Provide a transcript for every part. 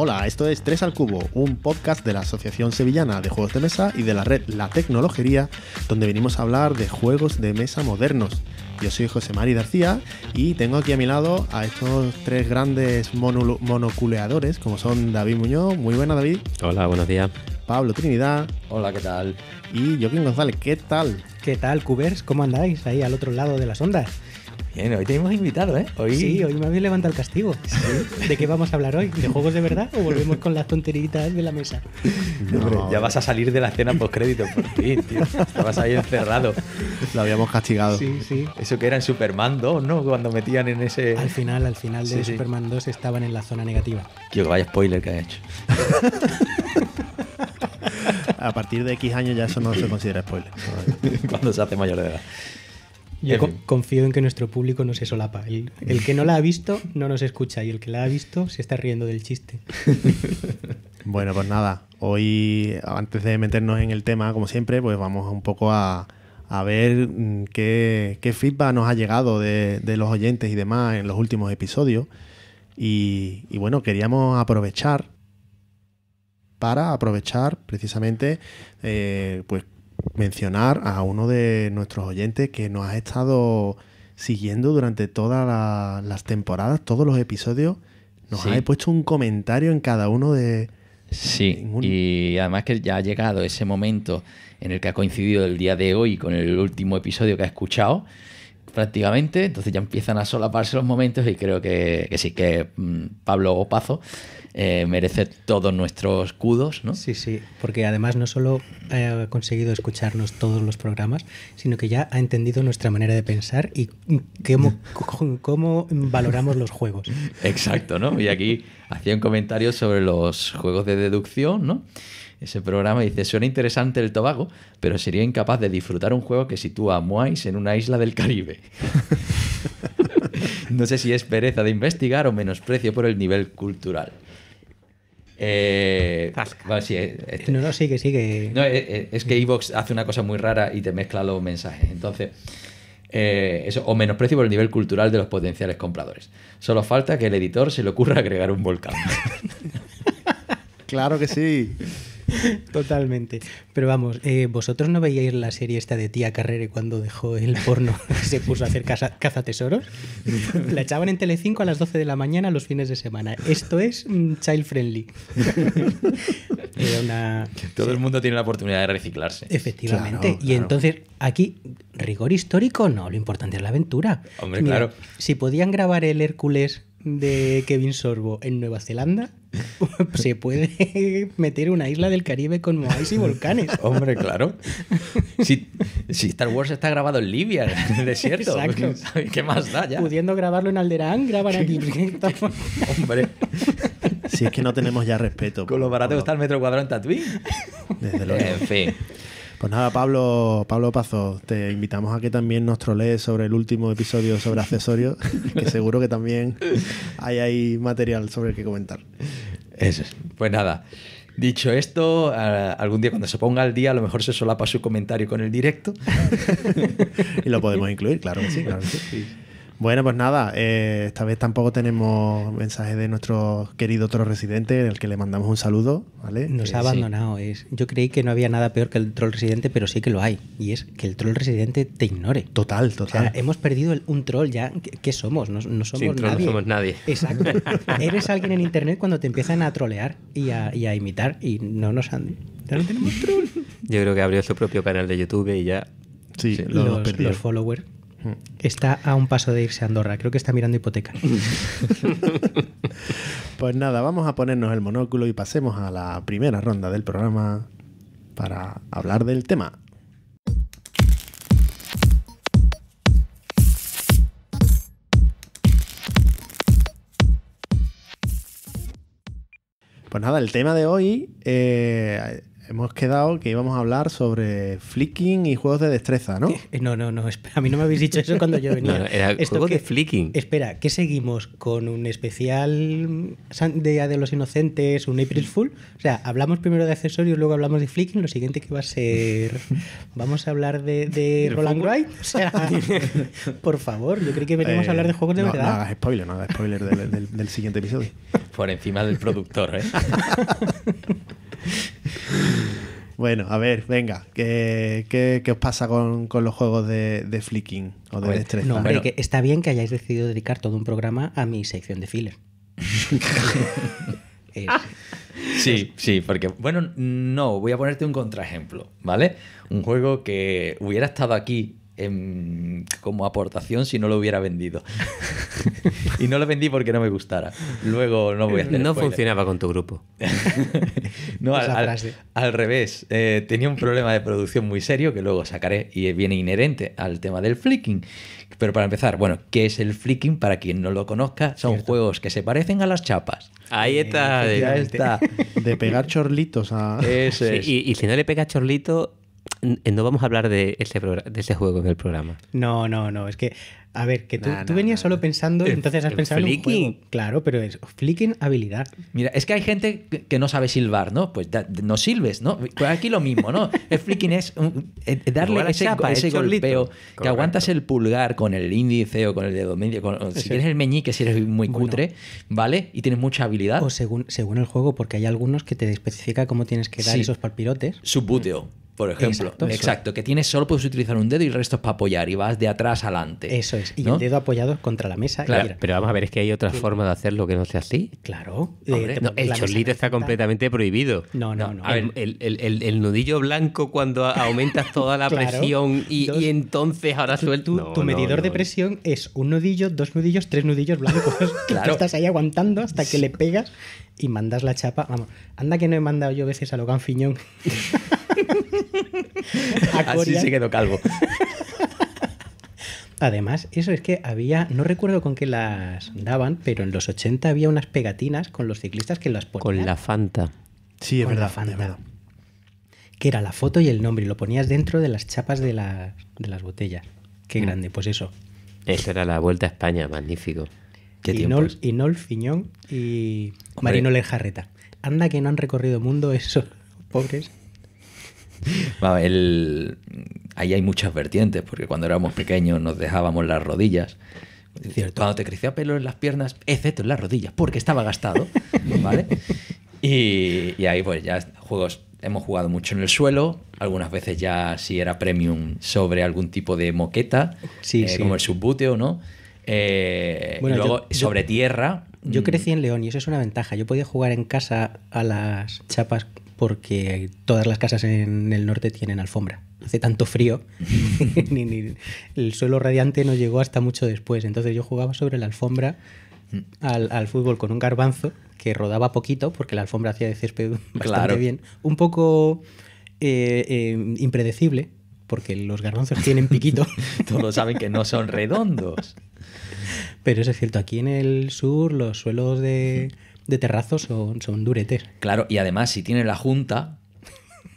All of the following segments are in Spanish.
Hola, esto es Tres al Cubo, un podcast de la Asociación Sevillana de Juegos de Mesa y de la red La Tecnologería, donde venimos a hablar de juegos de mesa modernos. Yo soy José Mari García y tengo aquí a mi lado a estos tres grandes monoculeadores, como son David Muñoz. Muy buena, David. Hola, buenos días. Pablo Trinidad. Hola, ¿qué tal? Y Joaquín González, ¿qué tal? ¿Qué tal, Cubers? ¿Cómo andáis ahí al otro lado de las ondas? Bien, hoy hemos invitado, ¿eh? Sí, hoy me bien levanta el castigo. ¿De qué vamos a hablar hoy? ¿De juegos de verdad o volvemos con las tonteritas de la mesa? ya vas a salir de la cena postcrédito, por fin, tío. Estabas ahí encerrado. Lo habíamos castigado. Sí, sí. Eso que era en Superman 2, ¿no? Cuando metían en ese. Al final, al final de Superman 2 estaban en la zona negativa. Quiero que vaya spoiler que ha hecho. a partir de X años ya eso no se considera spoiler. Cuando se hace mayor de edad. Yo confío en que nuestro público no se solapa. El, el, que no la ha visto no nos escucha y el que la ha visto se está riendo del chiste. bueno, pues nada, hoy antes de meternos en el tema, como siempre, pues vamos un poco a, ver mm, qué, feedback nos ha llegado de, los oyentes y demás en los últimos episodios. y, bueno, queríamos aprovechar para aprovechar precisamente eh, pues mencionar a uno de nuestros oyentes que nos ha estado siguiendo durante todas las temporadas, todos los episodios. Nos ha puesto un comentario en cada uno de... Sí, y además que ya ha llegado ese momento en el que ha coincidido el día de hoy con el último episodio que ha escuchado prácticamente, entonces ya empiezan a solaparse los momentos y creo que, sí que mm, Pablo Opazo eh, merece todos nuestros cudos, ¿no? Sí, sí, porque además no solo eh, ha conseguido escucharnos todos los programas, sino que ya ha entendido nuestra manera de pensar y cómo, cómo valoramos los juegos. Exacto, ¿no? Y aquí hacía un comentario sobre los juegos de deducción, ¿no? ese programa dice, suena interesante el Tobago, pero sería incapaz de disfrutar un juego que sitúa a en una isla del Caribe. no sé si es pereza de investigar o menosprecio por el nivel cultural. Eh, eh, este no, no, sigue, eh, es, que Evox hace una cosa muy rara y te mezcla los mensajes. Entonces, o menosprecio por el nivel cultural de los potenciales compradores. Solo falta que el editor se le ocurra agregar un volcán. claro que sí. Totalmente. Pero vamos, eh, ¿vosotros no veíais la serie esta de Tía Carrere cuando dejó el porno y se puso a hacer caza, tesoros? La echaban en Telecinco a las 12 de la mañana los fines de semana. Esto es mm, child friendly. Todo el mundo tiene la oportunidad de reciclarse. Efectivamente. y entonces, aquí, rigor histórico, no. Lo importante es la aventura. Hombre, claro. Si podían grabar el Hércules de Kevin Sorbo en Nueva Zelanda, se puede meter una isla del Caribe con moáis y volcanes. Hombre, claro. Si, Star Wars está grabado en Libia, en el desierto, Exacto. ¿qué más da ya? Pudiendo grabarlo en Alderán, graban aquí. Hombre. Si es que no tenemos ya respeto. Con lo barato que está el metro cuadrado en Tatooine. Desde luego. En fin. Pues nada, Pablo, Pablo Pazo, te invitamos a que también nos trolees sobre el último episodio sobre accesorios, que seguro que también hay ahí material sobre el que comentar. Eso es. Pues nada. Dicho esto, algún día cuando se ponga al día, a lo mejor se solapa su comentario con el directo. y lo podemos incluir, claro que sí, claro sí. Bueno, pues nada, eh, esta vez tampoco tenemos mensaje de nuestro querido Troll residente, el que le mandamos un saludo, ¿vale? Nos ha abandonado. Es, yo creí que no había nada peor que el troll residente, pero sí que lo hay. Y es que el troll residente te ignore. Total, total. hemos perdido un troll ya. ¿Qué, somos? No, somos nadie. no somos nadie. Exacto. Eres alguien en internet cuando te empiezan a trolear y a, imitar y no nos han... Ya no tenemos troll. Yo creo que abrió su propio canal de YouTube y ya... Sí, los, los followers Está a un paso de irse a Andorra. Creo que está mirando hipoteca. pues nada, vamos a ponernos el monóculo y pasemos a la primera ronda del programa para hablar del tema. Pues nada, el tema de hoy eh, hemos quedado que íbamos a hablar sobre flicking y juegos de destreza, ¿no? Eh, no, no, no, espera, a mí no me habéis dicho eso cuando yo venía. Esto juego de flicking. Espera, ¿qué seguimos? ¿Con un especial de los Inocentes, un April Fool? O sea, hablamos primero de accesorios, luego hablamos de flicking, lo siguiente que va a ser... ¿Vamos a hablar de, Roland Wright? por favor, yo creo que venimos a hablar de juegos de eh, verdad. No hagas spoiler, no spoiler del, del siguiente episodio. Por encima del productor, ¿eh? Bueno, a ver, venga, ¿qué, os pasa con, los juegos de, flicking o de estrés. No, hombre, que está bien que hayáis decidido dedicar todo un programa a mi sección de filler. Eh, sí, sí, porque, bueno, no, voy a ponerte un contraejemplo, ¿vale? Un juego que hubiera estado aquí Em, como aportación si no lo hubiera vendido. y no lo vendí porque no me gustara. Luego no voy a hacer No funcionaba con tu grupo. no, al, revés. Eh, tenía un problema de producción muy serio que luego sacaré y viene inherente al tema del flicking. Pero para empezar, bueno, ¿qué es el flicking? Para quien no lo conozca, son juegos que se parecen a las chapas. Ahí está. de, De pegar chorlitos a... y, y si no le pega chorlito, no vamos a hablar de ese, juego en el programa. No, no, no. Es que, a ver, que tú, venías solo pensando, entonces has pensado en un Claro, pero es flicking habilidad. Mira, es que hay gente que no sabe silbar, ¿no? Pues no silbes, ¿no? Pues aquí lo mismo, ¿no? El flicking es eh, eh, darle ese, ese golpeo que aguantas el pulgar con el índice o con el dedo medio. si tienes el meñique, si eres muy cutre, ¿vale? Y tienes mucha habilidad. O según, según el juego, porque hay algunos que te especifica cómo tienes que dar esos palpirotes. Subbuteo. Por ejemplo, exacto, que tienes solo puedes utilizar un dedo y el resto es para apoyar y vas de atrás adelante. Eso es, y el dedo apoyado contra la mesa. Claro, pero vamos a ver, es que hay otra forma de hacerlo que no sea así. Claro, eh, el chorlito está completamente prohibido. No, no, no. A ver, el, nudillo blanco cuando aumentas toda la presión y, entonces ahora suelto. Tu, medidor de presión es un nudillo, dos nudillos, tres nudillos blancos. claro. estás ahí aguantando hasta que le pegas y mandas la chapa. Vamos, anda que no he mandado yo veces a lo Fiñón. Así se quedó calvo. Además, eso es que había, no recuerdo con qué las daban, pero en los 80 había unas pegatinas con los ciclistas que las ponían. Con la Fanta. Sí, es con verdad. La Fanta. Es Que era la foto y el nombre, y lo ponías dentro de las chapas de, las botellas. Qué mm. grande, pues eso. Eso era la Vuelta a España, magnífico. ¿Qué y, Nol, y Fiñón y Marino Lejarreta. Anda que no han recorrido mundo esos pobres. el... Ahí hay muchas vertientes, porque cuando éramos pequeños nos dejábamos las rodillas. Cierto. Cuando te crecía pelo en las piernas, excepto en las rodillas, porque estaba gastado, ¿vale? Y, y, ahí pues ya juegos, hemos jugado mucho en el suelo, algunas veces ya si era premium sobre algún tipo de moqueta, sí, eh, como el subbuteo, ¿no? Eh, luego sobre tierra. Yo mm. crecí en León y eso es una ventaja. Yo podía jugar en casa a las chapas porque todas las casas en el norte tienen alfombra. Hace tanto frío, el suelo radiante no llegó hasta mucho después. Entonces yo jugaba sobre la alfombra mm. al, fútbol con un garbanzo que rodaba poquito, porque la alfombra hacía de césped bastante bien. Un poco eh, eh, impredecible, porque los garbanzos tienen piquito. Todos saben que no son redondos. Pero eso es cierto, aquí en el sur los suelos de de terrazos son, son duretes. Claro, y además si tiene la junta,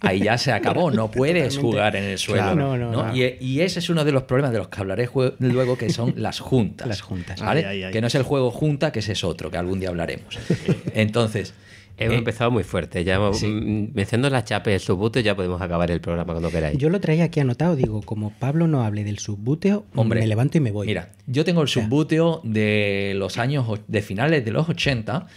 ahí ya se acabó, no puedes jugar en el suelo. no, Y, ese es uno de los problemas de los que hablaré luego, que son las juntas. Las juntas. ¿vale? Que no es el juego junta, que ese es otro, que algún día hablaremos. Entonces... Hemos eh, empezado muy fuerte, ya sí. Mm, la chape del subbuteo ya podemos acabar el programa cuando queráis. Yo lo traía aquí anotado, digo, como Pablo no hable del subbuteo, Hombre, me levanto y me voy. Mira, yo tengo el subbuteo de los años, de finales de los 80,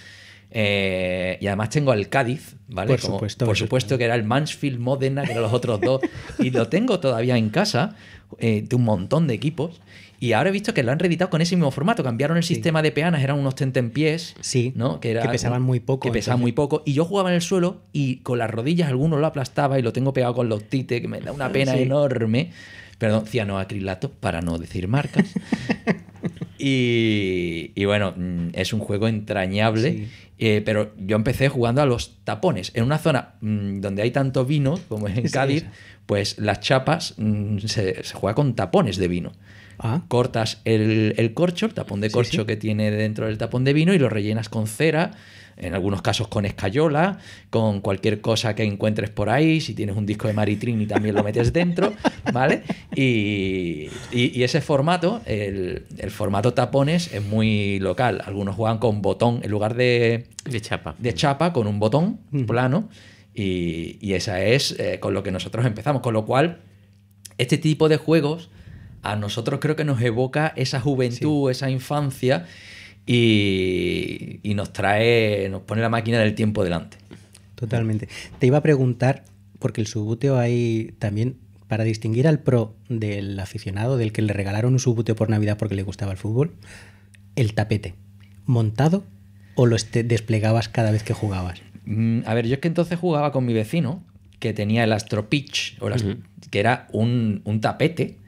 eh, y además tengo el Cádiz, ¿vale? Por supuesto. Por supuesto que era el Mansfield Modena, que eran los otros dos. y lo tengo todavía en casa, eh, de un montón de equipos. Y ahora he visto que lo han reeditado con ese mismo formato. Cambiaron el sistema de peanas, eran unos pies Sí. ¿no? Que, pesaban muy poco. Que pesaban muy poco. Y yo jugaba en el suelo y con las rodillas alguno lo aplastaba y lo tengo pegado con los tites, que me da una pena enorme perdón, cianoacrilato, para no decir marcas. Y, bueno, mm, es un juego entrañable. Eh, pero yo empecé jugando a los tapones. En una zona mm, donde hay tanto vino, como es en Cádiz, pues las chapas mm, se, juega con tapones de vino. Ah. Cortas el, el, corcho, el tapón de corcho que tiene dentro del tapón de vino, y lo rellenas con cera en algunos casos con escayola, con cualquier cosa que encuentres por ahí, si tienes un disco de Maritrini también lo metes dentro, ¿vale? Y, ese formato, el, formato tapones es muy local, algunos juegan con botón en lugar de... De chapa. De chapa, con un botón plano, y, esa es eh, con lo que nosotros empezamos, con lo cual este tipo de juegos a nosotros creo que nos evoca esa juventud, esa infancia y, nos trae, nos pone la máquina del tiempo delante. Totalmente. Te iba a preguntar, porque el subbuteo hay también, para distinguir al pro del aficionado, del que le regalaron un subbuteo por Navidad porque le gustaba el fútbol, el tapete. ¿Montado o lo este, desplegabas cada vez que jugabas? Mm, a ver, yo es que entonces jugaba con mi vecino, que tenía el Astro Pitch, que era un, tapete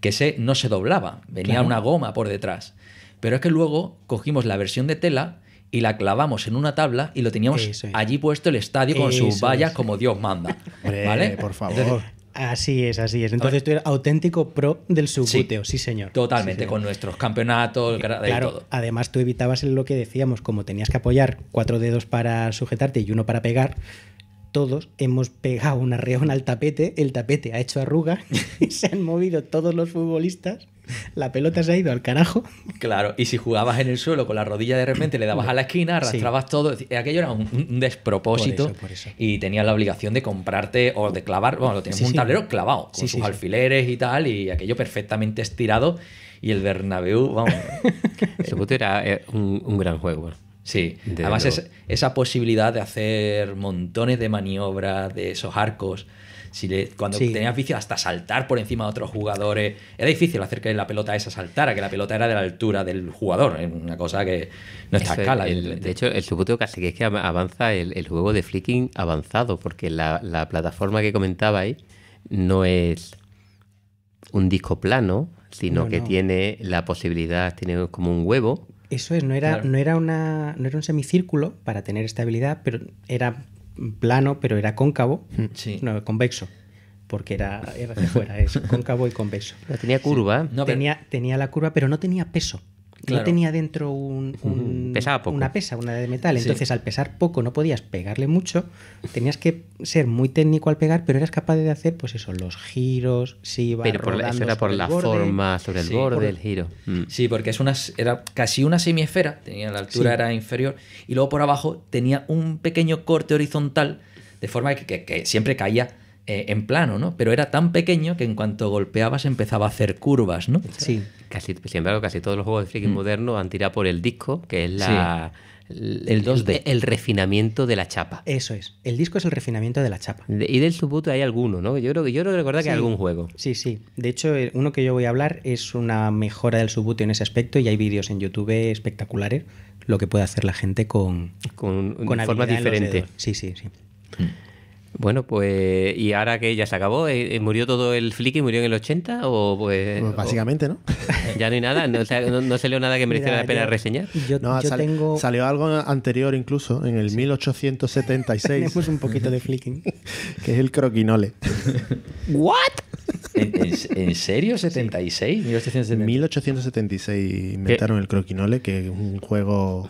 que ese no se doblaba, venía una goma por detrás. Pero es que luego cogimos la versión de tela y la clavamos en una tabla y lo teníamos allí puesto el estadio con sus vallas como Dios manda. ¿Vale? Por favor. Así es, así es. Entonces tú eres auténtico pro del subbuteo, sí, señor. Totalmente, con nuestros campeonatos, eh, claro, y todo. Además tú evitabas lo que decíamos, como tenías que apoyar cuatro dedos para sujetarte y uno para pegar, todos hemos pegado una reona al tapete, el tapete ha hecho arruga y se han movido todos los futbolistas la pelota se ha ido al carajo. Claro, y si jugabas en el suelo con la rodilla de repente, le dabas a la esquina, arrastrabas todo. Aquello era un, despropósito. Y tenías la obligación de comprarte o de clavar. Bueno, lo tenías un tablero clavado con sus alfileres y tal, y aquello perfectamente estirado. Y el Bernabéu, vamos. Ese era eh, un, gran juego. Sí, además esa posibilidad de hacer montones de maniobras, de esos arcos, cuando tenías vicio, hasta saltar por encima de otros jugadores. Era difícil hacer que la pelota esa saltara, que la pelota era de la altura del jugador. Es una cosa que no está a escala. de hecho, el supuesto casi que es que avanza el, juego de flicking avanzado, porque la, plataforma que comentaba comentabais no es un disco plano, sino que tiene la posibilidad, tiene como un huevo. Eso es, no era, no era una. no era un semicírculo para tener estabilidad, pero era plano, pero era cóncavo, mm. no, convexo, porque era, era de fuera, es cóncavo y convexo. tenía curva. tenía, tenía la curva, pero no tenía peso no tenía dentro un, una pesa, una de metal. Entonces, al pesar poco no podías pegarle mucho, tenías que ser muy técnico al pegar, pero eras capaz de hacer, pues eso, los giros, sí iba por eso era por la forma, sobre el borde, del giro. Mm. Sí, porque es una, era casi una semiesfera, tenía la altura era inferior, y luego por abajo tenía un pequeño corte horizontal, de forma que siempre caía eh, en plano, ¿no? Pero era tan pequeño que en cuanto golpeabas empezaba a hacer curvas, ¿no? Sí. Casi, sin embargo, casi todos los juegos de friki moderno mm. modernos han tirado por el disco, que es la... El, 2D. El, refinamiento de la chapa. Eso es. El disco es el refinamiento de la chapa. y del Subuto hay alguno, ¿no? Yo creo que yo creo recordar que hay algún juego. Sí, sí. De hecho, eh, uno que yo voy a hablar es una mejora del Subuto en ese aspecto y hay vídeos en YouTube espectaculares lo que puede hacer la gente con, con, forma diferente. Sí, sí, sí. Mm. Bueno, pues, ¿y ahora que ya se acabó? ¿Eh, eh, ¿Murió todo el flicking? ¿Murió en el 80? O pues, pues básicamente, ¿no? ya no hay nada, no, no, nada que mereciera la pena reseñar. Yo, tengo... Salió algo anterior incluso, en el 1876. Tenemos un poquito de flicking. que es el croquinole. ¿What? ¿En, serio? ¿76? 1876. 1876 inventaron el croquinole, que es un juego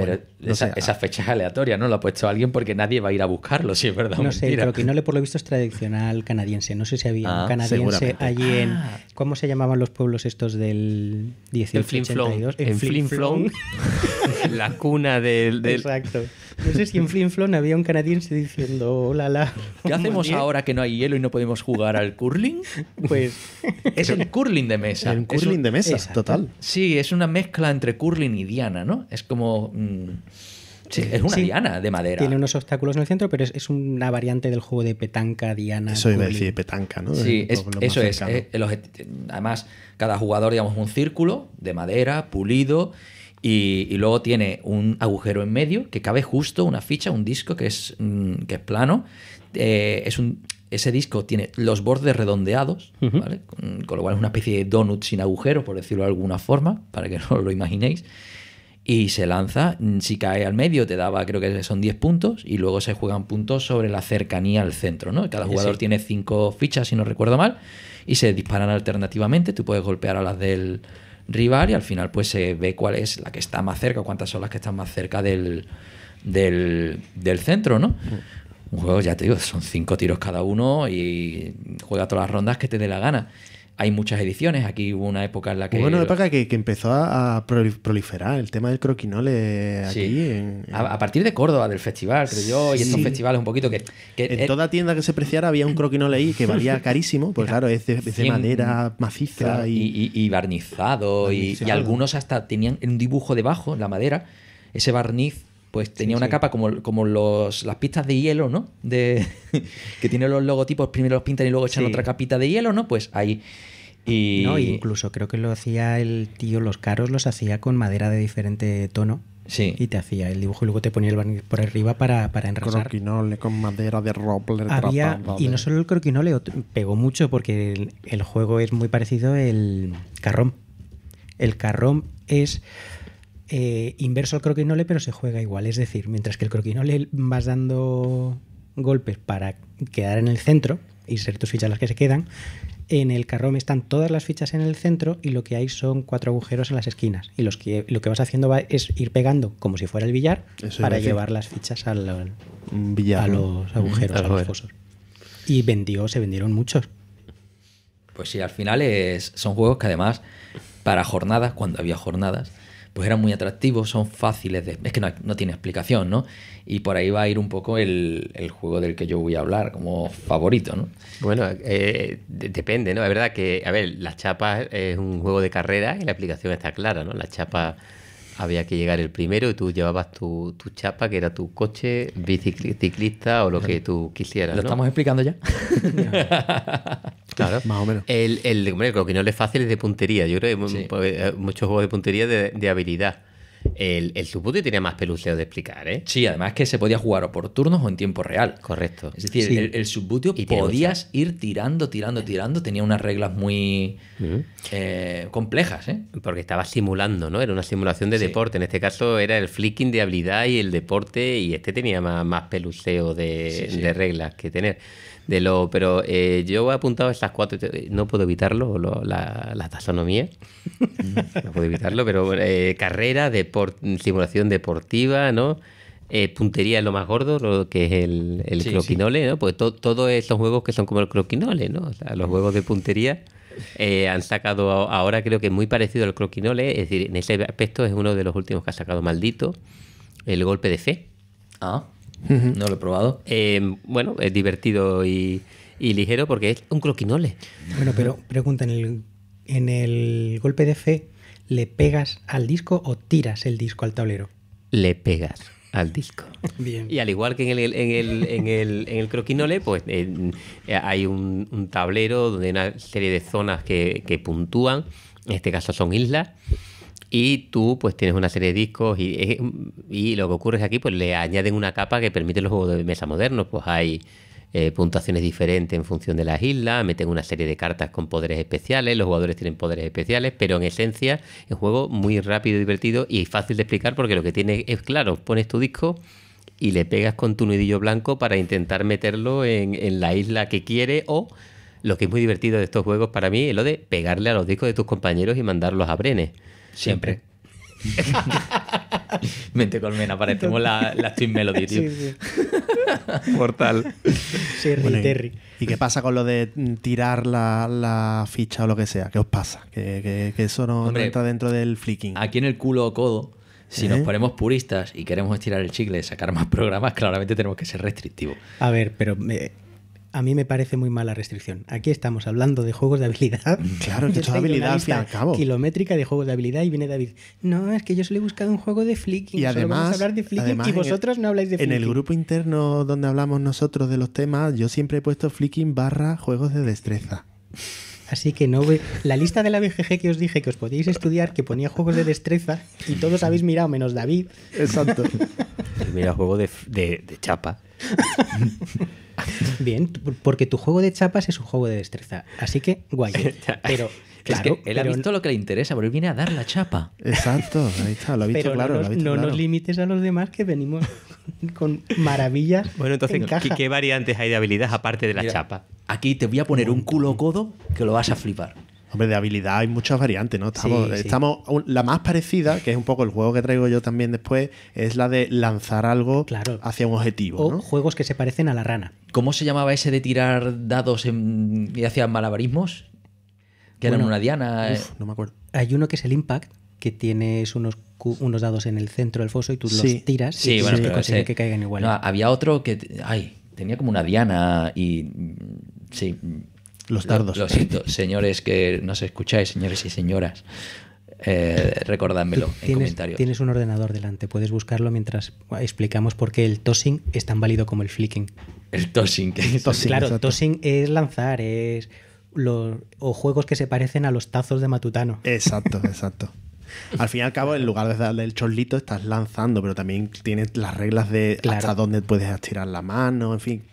pero esa, ah. fecha es aleatoria, ¿no? Lo ha puesto alguien porque nadie va a ir a buscarlo si es verdad No sé, pero le por lo visto es tradicional canadiense. No sé si había un ah, canadiense allí en... Ah. ¿Cómo se llamaban los pueblos estos del 1882? El Flin Flon. La cuna del... del... Exacto. No sé si en Flon había un canadiense diciendo, hola, oh, la. ¿Qué hacemos ahora que no hay hielo y no podemos jugar al curling? Pues. Es el curling de mesa. El curling de mesa, total. Sí, es una mezcla entre curling y diana, ¿no? Es como. Mm, sí, es una diana de madera. Tiene unos obstáculos en el centro, pero es, una variante del juego de petanca, diana. Eso iba a decir petanca, ¿no? Sí, eso es. Eh, además, cada jugador, digamos, un círculo de madera pulido y, luego tiene un agujero en medio que cabe justo una ficha, un disco que es, mm, que es plano. Eh, es un, ese disco tiene los bordes redondeados, con, lo cual es una especie de donut sin agujero, por decirlo de alguna forma, para que no lo imaginéis. Y se lanza, mm, si cae al medio te daba, creo que son 10 puntos, y luego se juegan puntos sobre la cercanía al centro. ¿no? Cada jugador tiene 5 fichas, si no recuerdo mal, y se disparan alternativamente. Tú puedes golpear a las del, rival y al final pues se ve cuál es la que está más cerca, cuántas son las que están más cerca del, del, centro, ¿no? Mm. Un juego, ya te digo, son cinco tiros cada uno y juega todas las rondas que te dé la gana hay muchas ediciones. Aquí hubo una época en la que. bueno una época que, empezó a proliferar el tema del croquinole aquí. A, partir de Córdoba, del festival, creo yo, y estos festivales un poquito que. en eh, toda tienda que se preciara había un croquinole ahí que valía carísimo, pues claro, es de, madera maciza y... barnizado, Y, algunos hasta tenían un dibujo debajo, la madera, ese barniz pues tenía una capa como, como los, las pistas de hielo, ¿no? De, que tiene los logotipos, primero los pintan y luego echan otra capita de hielo, ¿no? Pues ahí. Y... No, incluso creo que lo hacía el tío, los caros los hacía con madera de diferente tono. Sí. Y te hacía el dibujo y luego te ponía el barniz por arriba para, para enrasar. Croquinole con madera de roble. Había, y no solo el croquinole, pegó mucho porque el, juego es muy parecido el carrón. El carrón es eh, inverso al croquinole, pero se juega igual. Es decir, mientras que el croquinole vas dando golpes para quedar en el centro y ser tus fichas las que se quedan, en el carrón están todas las fichas en el centro y lo que hay son cuatro agujeros en las esquinas. Y los que, lo que vas haciendo va, es ir pegando como si fuera el billar para llevar las fichas al, billar, a los agujeros, a, los fosos. Y vendió, se vendieron muchos. Pues sí, al final es, son juegos que además para jornadas, cuando había jornadas, pues eran muy atractivos, son fáciles de... Es que no, no tiene explicación, ¿no? Y por ahí va a ir un poco el, el juego del que yo voy a hablar como favorito, ¿no? Bueno, eh, depende, ¿no? Es verdad que, a ver, las chapas es un juego de carrera y la aplicación está clara, ¿no? Las chapas había que llegar el primero y tú llevabas tu, chapa, que era tu coche, biciclista o lo que tú quisieras. ¿Lo estamos explicando ya? claro. Más o menos. El, el, lo que no le es fácil es de puntería. Yo creo que pues, eh, muchos juegos de puntería de habilidad. El, el tenía más peluceo de explicar, ¿eh? Sí, además que se podía jugar o por turnos o en tiempo real. Correcto. Es decir, el, el, podías ir tirando, tirando, tirando. Tenía unas reglas muy eh, complejas, ¿eh? Porque estaba simulando, ¿no? Era una simulación de deporte. En este caso era el flicking de habilidad y el deporte, y este tenía más, más peluceo de, de reglas que tener de lo, pero eh, yo he apuntado estas cuatro, eh, no puedo evitarlo, la, la, taxonomía, no puedo evitarlo, pero eh, carrera, simulación deportiva, ¿no? puntería es lo más gordo, lo que es el, el croquinole, ¿no? Pues todos estos juegos que son como el croquinole, ¿no? los juegos de puntería han sacado ahora creo que muy parecido al croquinole, es decir, en ese aspecto es uno de los últimos que ha sacado maldito, el golpe de fe. Ah. No lo he probado. Em, bueno, es divertido y, ligero porque es un croquinole. Bueno, pero pregunta, ¿en el, golpe de fe le pegas al disco o tiras el disco al tablero? Le pegas al disco. Bien. Y al igual que en el, croquinole, pues hay un, tablero donde hay una serie de zonas que puntúan. En este caso son islas y tú pues tienes una serie de discos y, eh, y lo que ocurre es aquí pues le añaden una capa que permite los juegos de mesa modernos. Pues hay eh, puntuaciones diferentes en función de las islas, meten una serie de cartas con poderes especiales, los jugadores tienen poderes especiales, pero en esencia es un juego muy rápido, divertido y fácil de explicar porque lo que tiene es claro, pones tu disco y le pegas con tu nudillo blanco para intentar meterlo en, en la isla que quiere o lo que es muy divertido de estos juegos para mí es lo de pegarle a los discos de tus compañeros y mandarlos a Brenes. Siempre. Mente colmena, parecemos la, la Twin Melody, tío. Sí, sí. Mortal. y, qué pasa con lo de tirar la, ficha o lo que sea? ¿Qué os pasa? Que, eso no, entra dentro del flicking. Aquí en el culo o codo, si nos ¿Eh? ponemos puristas y queremos estirar el chicle, y sacar más programas, claramente tenemos que ser restrictivos. A ver, pero. Me eh, a mí me parece muy mala restricción. Aquí estamos hablando de juegos de habilidad. Mm, claro, de habilidad al cabo. Kilométrica de juegos de habilidad y viene David. No, es que yo solo he buscado un juego de flicking. Y además, hablar de flicking y vosotros no habláis de flicking. En el grupo interno donde hablamos nosotros de los temas, yo siempre he puesto flicking barra juegos de destreza. Así que no ve... La lista de la BGG que os dije que os podíais estudiar, que ponía juegos de destreza, y todos habéis mirado, menos David. Exacto. Mira, juego de, de, de chapa. Bien, porque tu juego de chapas es un juego de destreza. Así que guay. Pero. Claro, es que él ha visto lo que le interesa, porque él viene a dar la chapa. Exacto, ahí está, lo ha visto claro. No, nos, limites a los demás que venimos con maravillas. Bueno, entonces, en ¿qué, variantes hay de habilidad aparte de la chapa? Aquí te voy a poner un culo codo que lo vas a flipar. Hombre, de habilidad hay muchas variantes, ¿no? Estamos, la más parecida, que es un poco el juego que traigo yo también después, es la de lanzar algo hacia un objetivo. O juegos que se parecen a la rana. ¿Cómo se llamaba ese de tirar dados y hacían malabarismos? Que eran una diana. Eh. no me acuerdo. Hay uno que es el Impact, que tienes unos, unos dados en el centro del foso y tú los tiras y bueno, que caigan igual. había otro que ay, tenía como una diana y mm, sí, los tardos. Lo, siento, señores que nos escucháis, señores y señoras. Eh, en comentarios. Tienes un ordenador delante, puedes buscarlo mientras explicamos por qué el tossing es tan válido como el flicking. El tossing, es Claro, tossing es lanzar, es los, o juegos que se parecen a los tazos de Matutano. Exacto, exacto. al fin y al cabo, en lugar de darle el chorlito, estás lanzando, pero también tienes las reglas de hasta dónde puedes estirar la mano, en fin.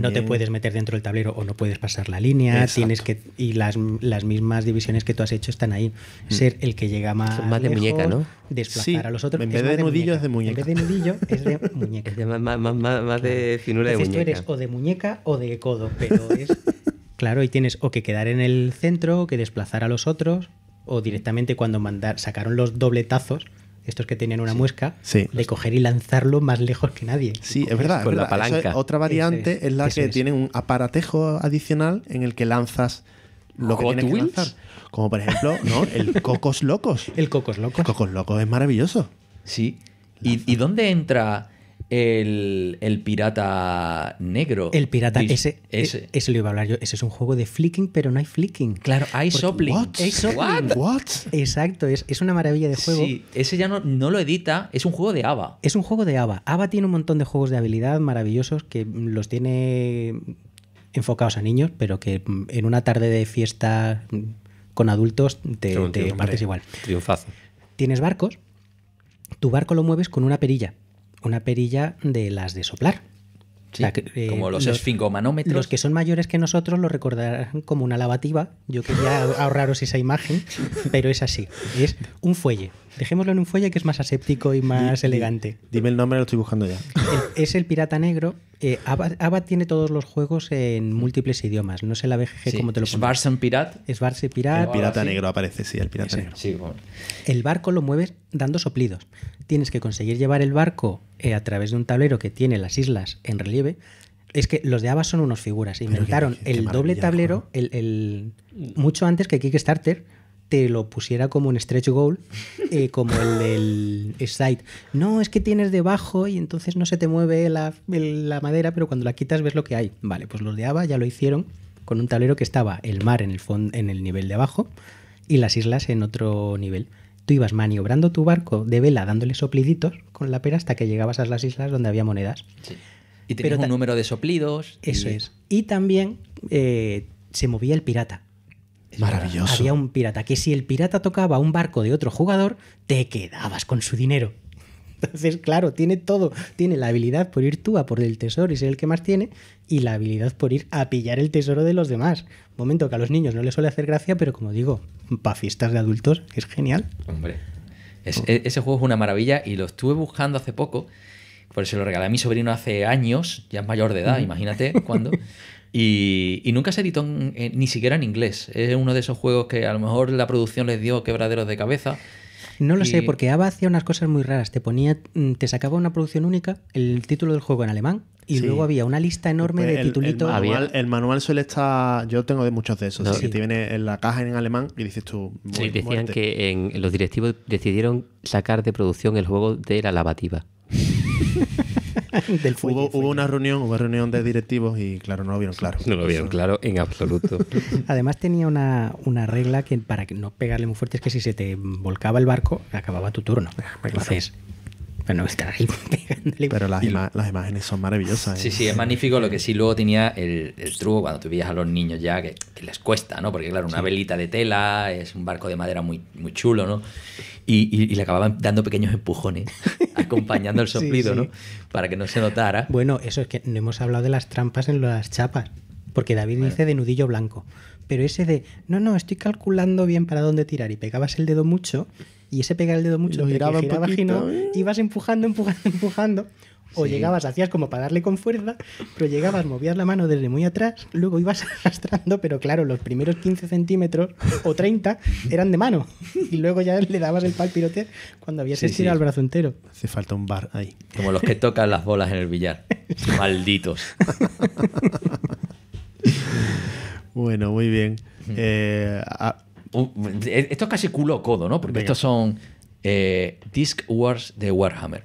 No te puedes meter dentro del tablero o no puedes pasar la línea, tienes que y las, mismas divisiones que tú has hecho están ahí. Mm. Ser el que llega más, más de muñeca, ¿no? Desplazar a los otros. En vez de, nudillo es de muñeca. En vez de nudillo es de muñeca. más, de finura de muñeca. Tú eres o de muñeca o de codo, pero es claro y tienes o que quedar en el centro, o que desplazar a los otros o directamente cuando mandar sacaron los dobletazos estos que tienen una muesca, de coger y lanzarlo más lejos que nadie. Sí, es verdad. Con la palanca. otra variante es, la que tiene un aparatejo adicional en el que lanzas lo que tienes que lanzar. Como por ejemplo, ¿no? El Cocos Locos. El Cocos Locos. El Cocos Locos es maravilloso. Sí. ¿Y, dónde entra el, pirata negro. El pirata, e, ese, ese. lo iba a hablar yo. Ese es un juego de flicking, pero no hay flicking. Claro, hay Exacto, es, una maravilla de juego. ese ya no, no lo edita, es un juego de ABA. Es un juego de ABA. ABA tiene un montón de juegos de habilidad maravillosos que los tiene enfocados a niños, pero que en una tarde de fiesta con adultos te, te partes igual. Triunfazo. Tienes barcos, tu barco lo mueves con una perilla una perilla de las de soplar. Eh, como los, los, esfingomanómetros. Los que son mayores que nosotros lo recordarán como una lavativa. Yo quería ahorraros esa imagen, pero es así. Es un fuelle Dejémoslo en un fuelle que es más aséptico y más elegante. Dime el nombre, lo estoy buscando ya. Eh, es el Pirata Negro. Eh, tiene todos los juegos en múltiples idiomas. No sé la BGG como cómo te lo Es Barson Pirat. Es Barse Pirat. El Pirata ah, Negro aparece, sí, el Pirata Negro. El barco lo mueves dando soplidos. Tienes que conseguir llevar el barco eh, a través de un tablero que tiene las islas en relieve. Es que los de Ava son unos figuras. Inventaron el doble tablero mucho antes que Kickstarter te lo pusiera como un stretch goal, eh, como el del side. No, es que tienes debajo y entonces no se te mueve la, madera, pero cuando la quitas ves lo que hay. Vale, pues los de Ava ya lo hicieron con un tablero que estaba el mar en el, en el nivel de abajo y las islas en otro nivel. Tú ibas maniobrando tu barco de vela dándole sopliditos con la pera hasta que llegabas a las islas donde había monedas. Sí. Y tenías pero un número de soplidos. Eso es. Y también eh, se movía el pirata Maravilloso. Había un pirata que si el pirata tocaba un barco de otro jugador, te quedabas con su dinero. Entonces, claro, tiene todo. Tiene la habilidad por ir tú a por el tesoro y ser el que más tiene, y la habilidad por ir a pillar el tesoro de los demás. Momento que a los niños no les suele hacer gracia, pero como digo, para fiestas de adultos es genial. Hombre, e, ese juego es una maravilla y lo estuve buscando hace poco, por eso lo regalé a mi sobrino hace años, ya es mayor de edad, imagínate cuando Y, nunca se editó ni siquiera en inglés. Es uno de esos juegos que a lo mejor la producción les dio quebraderos de cabeza. No lo sé, porque Ava hacía unas cosas muy raras. Te ponía, mm, te sacaba una producción única, el título del juego en alemán, y luego había una lista enorme pues de titulitos. El manual, suele estar. Yo tengo de muchos de esos. si te viene en la caja en alemán y dices tú. Sí, decían que en, los directivos decidieron sacar de producción el juego de la lavativa. hubo, una reunión, hubo una reunión de directivos y claro, no lo vieron claro. No lo vieron claro en absoluto. Además tenía una, una regla que para no pegarle muy fuerte es que si se te volcaba el barco, acababa tu turno. Ah, Entonces, bueno, estar ahí pegándole. Pero las, las, imágenes son maravillosas. Sí, ¿eh? sí, es magnífico. Lo que sí luego tenía el, truco cuando tú veías a los niños ya, que, les cuesta, ¿no? Porque, claro, una velita de tela, es un barco de madera muy, muy chulo, ¿no? Y, le acababan dando pequeños empujones, acompañando el sonido, ¿no? Para que no se notara. Bueno, eso es que no hemos hablado de las trampas en las chapas. Porque David dice de nudillo blanco. Pero ese de, no, no, estoy calculando bien para dónde tirar y pegabas el dedo mucho, y ese pegar el dedo mucho, lo giraba, que ¿eh? ibas empujando, empujando, empujando. O llegabas, hacías como para darle con fuerza, pero llegabas, movías la mano desde muy atrás, luego ibas arrastrando, pero claro, los primeros 15 centímetros o 30 eran de mano. Y luego ya le dabas el palpirote cuando habías sí, el brazo entero. Hace falta un bar ahí. Como los que tocan las bolas en el billar. Malditos. bueno, muy bien. Eh, esto es casi culo codo, ¿no? Porque estos son eh, Disc Wars de Warhammer.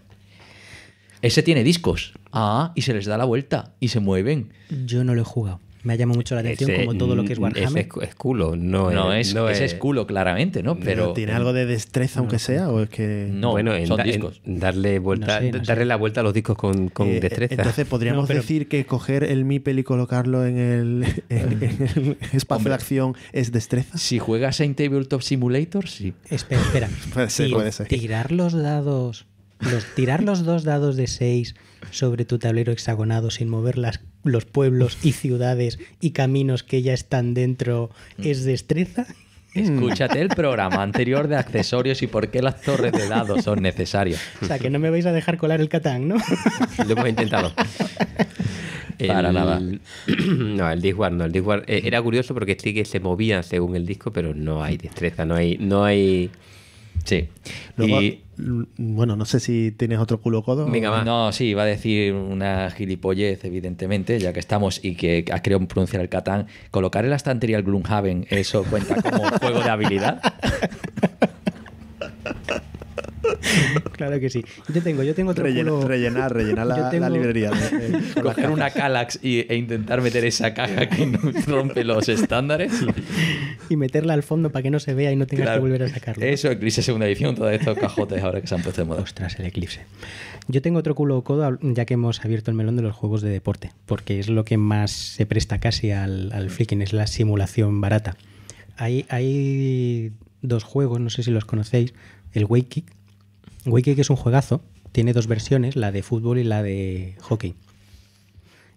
Ese tiene discos. Ah, y se les da la vuelta y se mueven. Yo no lo he jugado me ha llamado mucho la atención, como todo lo que es mm, Warhammer. Es, culo, no, es, no es, culo, claramente, ¿no? Pero, ¿Tiene algo de destreza, aunque sea? ¿O es que.? No, bueno, en, son discos. darle, darle la vuelta a los discos con, eh, destreza. Entonces, podríamos decir que coger el MIPEL y colocarlo en el, espacio de acción es destreza. Si juegas en Tabletop Simulator, sí. Espera, espera. Tirar los dados. tirar los dos dados de 6 sobre tu tablero hexagonado sin moverlas las los pueblos y ciudades y caminos que ya están dentro mm. es destreza? Escúchate el programa anterior de accesorios y por qué las torres de dados son necesarias. O sea, que no me vais a dejar colar el Catán, ¿no? Lo hemos intentado. Para nada. No, el Discord no. El Discord eh, era curioso porque sí que se movían según el disco, pero no hay destreza, no hay, no hay Sí. y, mm, bueno, no sé si tienes otro culo codo. Venga, No, sí, iba a decir una gilipollez, evidentemente, ya que estamos y que has querido pronunciar el Catán. Colocar en la estantería el Gloomhaven, ¿eso cuenta como juego de habilidad? Claro que sí. Yo tengo, yo tengo otro Rellenar, rellenar la, librería. una Calax e intentar meter esa caja que rompe los estándares. Y meterla al fondo para que no se vea y no tengas que volver a sacarlo. Eso, Eclipse segunda edición, todos estos cajotes ahora que se han puesto de moda. Ostras, el Eclipse. Yo tengo otro culo o codo, ya que hemos abierto el melón de los juegos de deporte, porque es lo que más se presta casi al, al flicking, es la simulación barata. Hay, hay dos juegos, no sé si los conocéis, el Wake es un juegazo, tiene dos versiones, la de fútbol y la de hockey.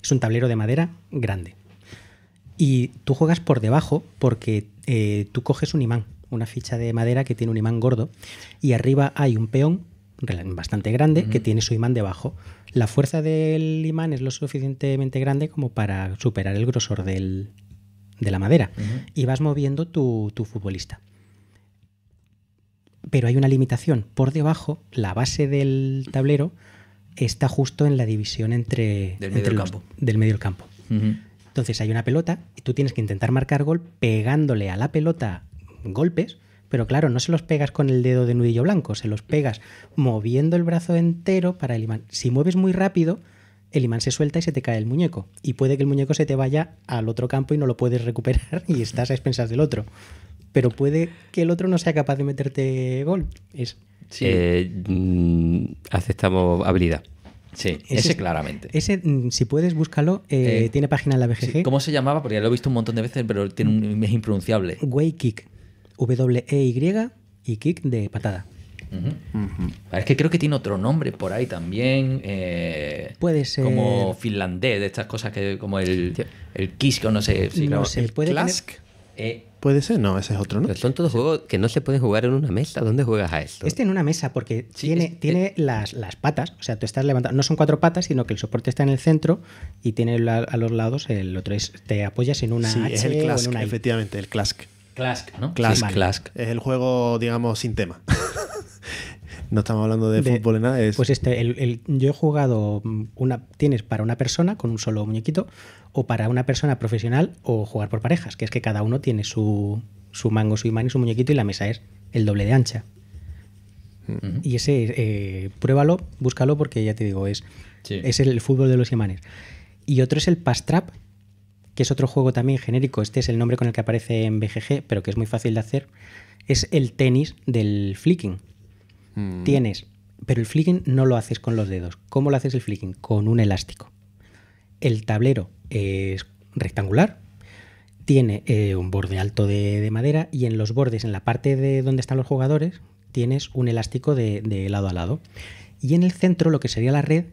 Es un tablero de madera grande. Y tú juegas por debajo porque eh, tú coges un imán, una ficha de madera que tiene un imán gordo, y arriba hay un peón bastante grande que tiene su imán debajo. La fuerza del imán es lo suficientemente grande como para superar el grosor de la madera. Y vas moviendo tu futbolista pero hay una limitación. Por debajo, la base del tablero está justo en la división entre, del medio del campo. Del medio Entonces hay una pelota y tú tienes que intentar marcar gol pegándole a la pelota golpes, pero claro, no se los pegas con el dedo de nudillo blanco, se los pegas moviendo el brazo entero para el imán. Si mueves muy rápido, el imán se suelta y se te cae el muñeco. Y puede que el muñeco se te vaya al otro campo y no lo puedes recuperar y estás a expensas del otro pero puede que el otro no sea capaz de meterte gol. Es, sí. Eh, mm, aceptamos habilidad. Sí, ese, claramente. Ese, mm, si puedes, búscalo. Eh, eh, tiene página en la BGG. ¿Cómo se llamaba? Porque ya lo he visto un montón de veces, pero tiene un, es impronunciable. Way Kick. W-E-Y y kick de patada. Ah, es que creo que tiene otro nombre por ahí también. puede ser. Como finlandés, de estas cosas que como el, el kisk no sé. Si no sé, el puede eh, Puede ser, no, ese es otro, ¿no? Pero son todos juegos que no se pueden jugar en una mesa. ¿Dónde juegas a esto? Este en una mesa, porque tiene, eh, tiene las, las, patas, o sea, tú estás levantando. No son cuatro patas, sino que el soporte está en el centro y tiene a los lados el otro. Es, te apoyas en una es el clask, efectivamente, el Clask. Clask, ¿no? Clask, clask. Es el juego, digamos, sin tema. no estamos hablando de, fútbol en nada. Es... Pues este, el, yo he jugado, una, tienes para una persona con un solo muñequito o para una persona profesional o jugar por parejas, que es que cada uno tiene su, su mango, su imán y su muñequito y la mesa es el doble de ancha. Y ese, eh, pruébalo, búscalo porque ya te digo, es, es el fútbol de los imanes. Y otro es el trap que es otro juego también genérico. Este es el nombre con el que aparece en BGG, pero que es muy fácil de hacer. Es el tenis del flicking. Mm. Tienes, pero el flicking no lo haces con los dedos. ¿Cómo lo haces el flicking? Con un elástico. El tablero es rectangular, tiene eh, un borde alto de, madera y en los bordes, en la parte de donde están los jugadores, tienes un elástico de, lado a lado. Y en el centro, lo que sería la red,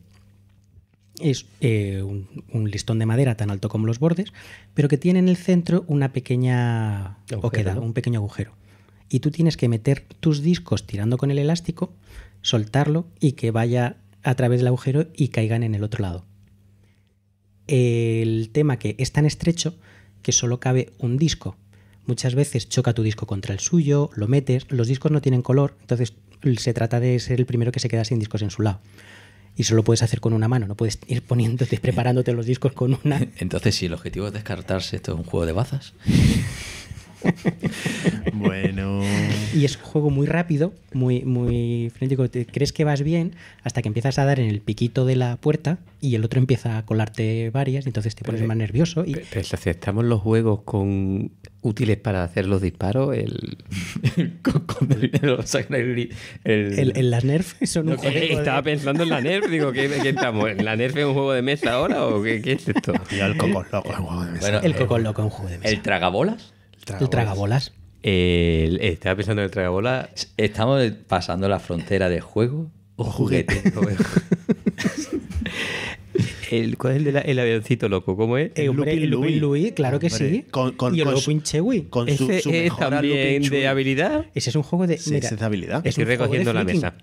es eh, un, listón de madera tan alto como los bordes, pero que tiene en el centro una pequeña un pequeño agujero y tú tienes que meter tus discos tirando con el elástico, soltarlo y que vaya a través del agujero y caigan en el otro lado. El tema que es tan estrecho que solo cabe un disco. Muchas veces choca tu disco contra el suyo, lo metes, los discos no tienen color, entonces se trata de ser el primero que se queda sin discos en su lado. Y solo puedes hacer con una mano, no puedes ir poniéndote, preparándote los discos con una. Entonces, si el objetivo es descartarse, esto es un juego de bazas. bueno. Y es un juego muy rápido, muy, muy frenético. crees que vas bien hasta que empiezas a dar en el piquito de la puerta y el otro empieza a colarte varias, entonces te pones más nervioso. Y... aceptamos los juegos con útiles para hacer los disparos, el. las Nerf eh, estaba pensando en la Nerf, digo, ¿qué, estamos? ¿La Nerf es un juego de mesa ahora o qué, es esto? el Cocos Loco es un juego de mesa. el Cocos Loco es un juego de mesa. ¿El Tragabolas? Tragabolas. El tragabolas. Eh, estaba pensando en el tragabolas. Estamos pasando la frontera de juego o juguete. juguete. El, ¿Cuál es el, avioncito loco? ¿Cómo es? El, claro que sí. Con, y el con Con su, ¿Ese también de habilidad? Ese es un juego de... Sí, es de habilidad. Estoy recogiendo la mesa.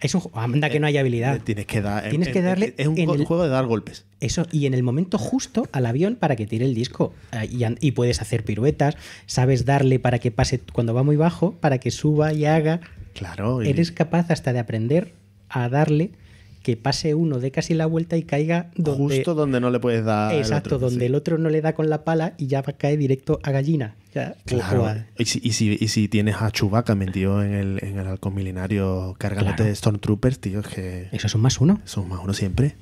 Es un juego... Ah, anda que eh, no hay habilidad. Eh, tienes que, dar, Tienes que darle... Es un juego de dar golpes. Eso, y en el momento justo al avión para que tire el disco. Eh, y, puedes hacer piruetas, sabes darle para que pase cuando va muy bajo, para que suba y haga... Claro. Eres capaz hasta de aprender a darle que pase uno de casi la vuelta y caiga donde, justo donde no le puedes dar. Exacto, donde el otro no le da con la pala y ya cae directo a gallina. claro. ¿Y, si, tienes a chubaca metido en el, en el halcón milenario cargándote de Stormtroopers, tío, es que. Eso son más uno. son más uno siempre.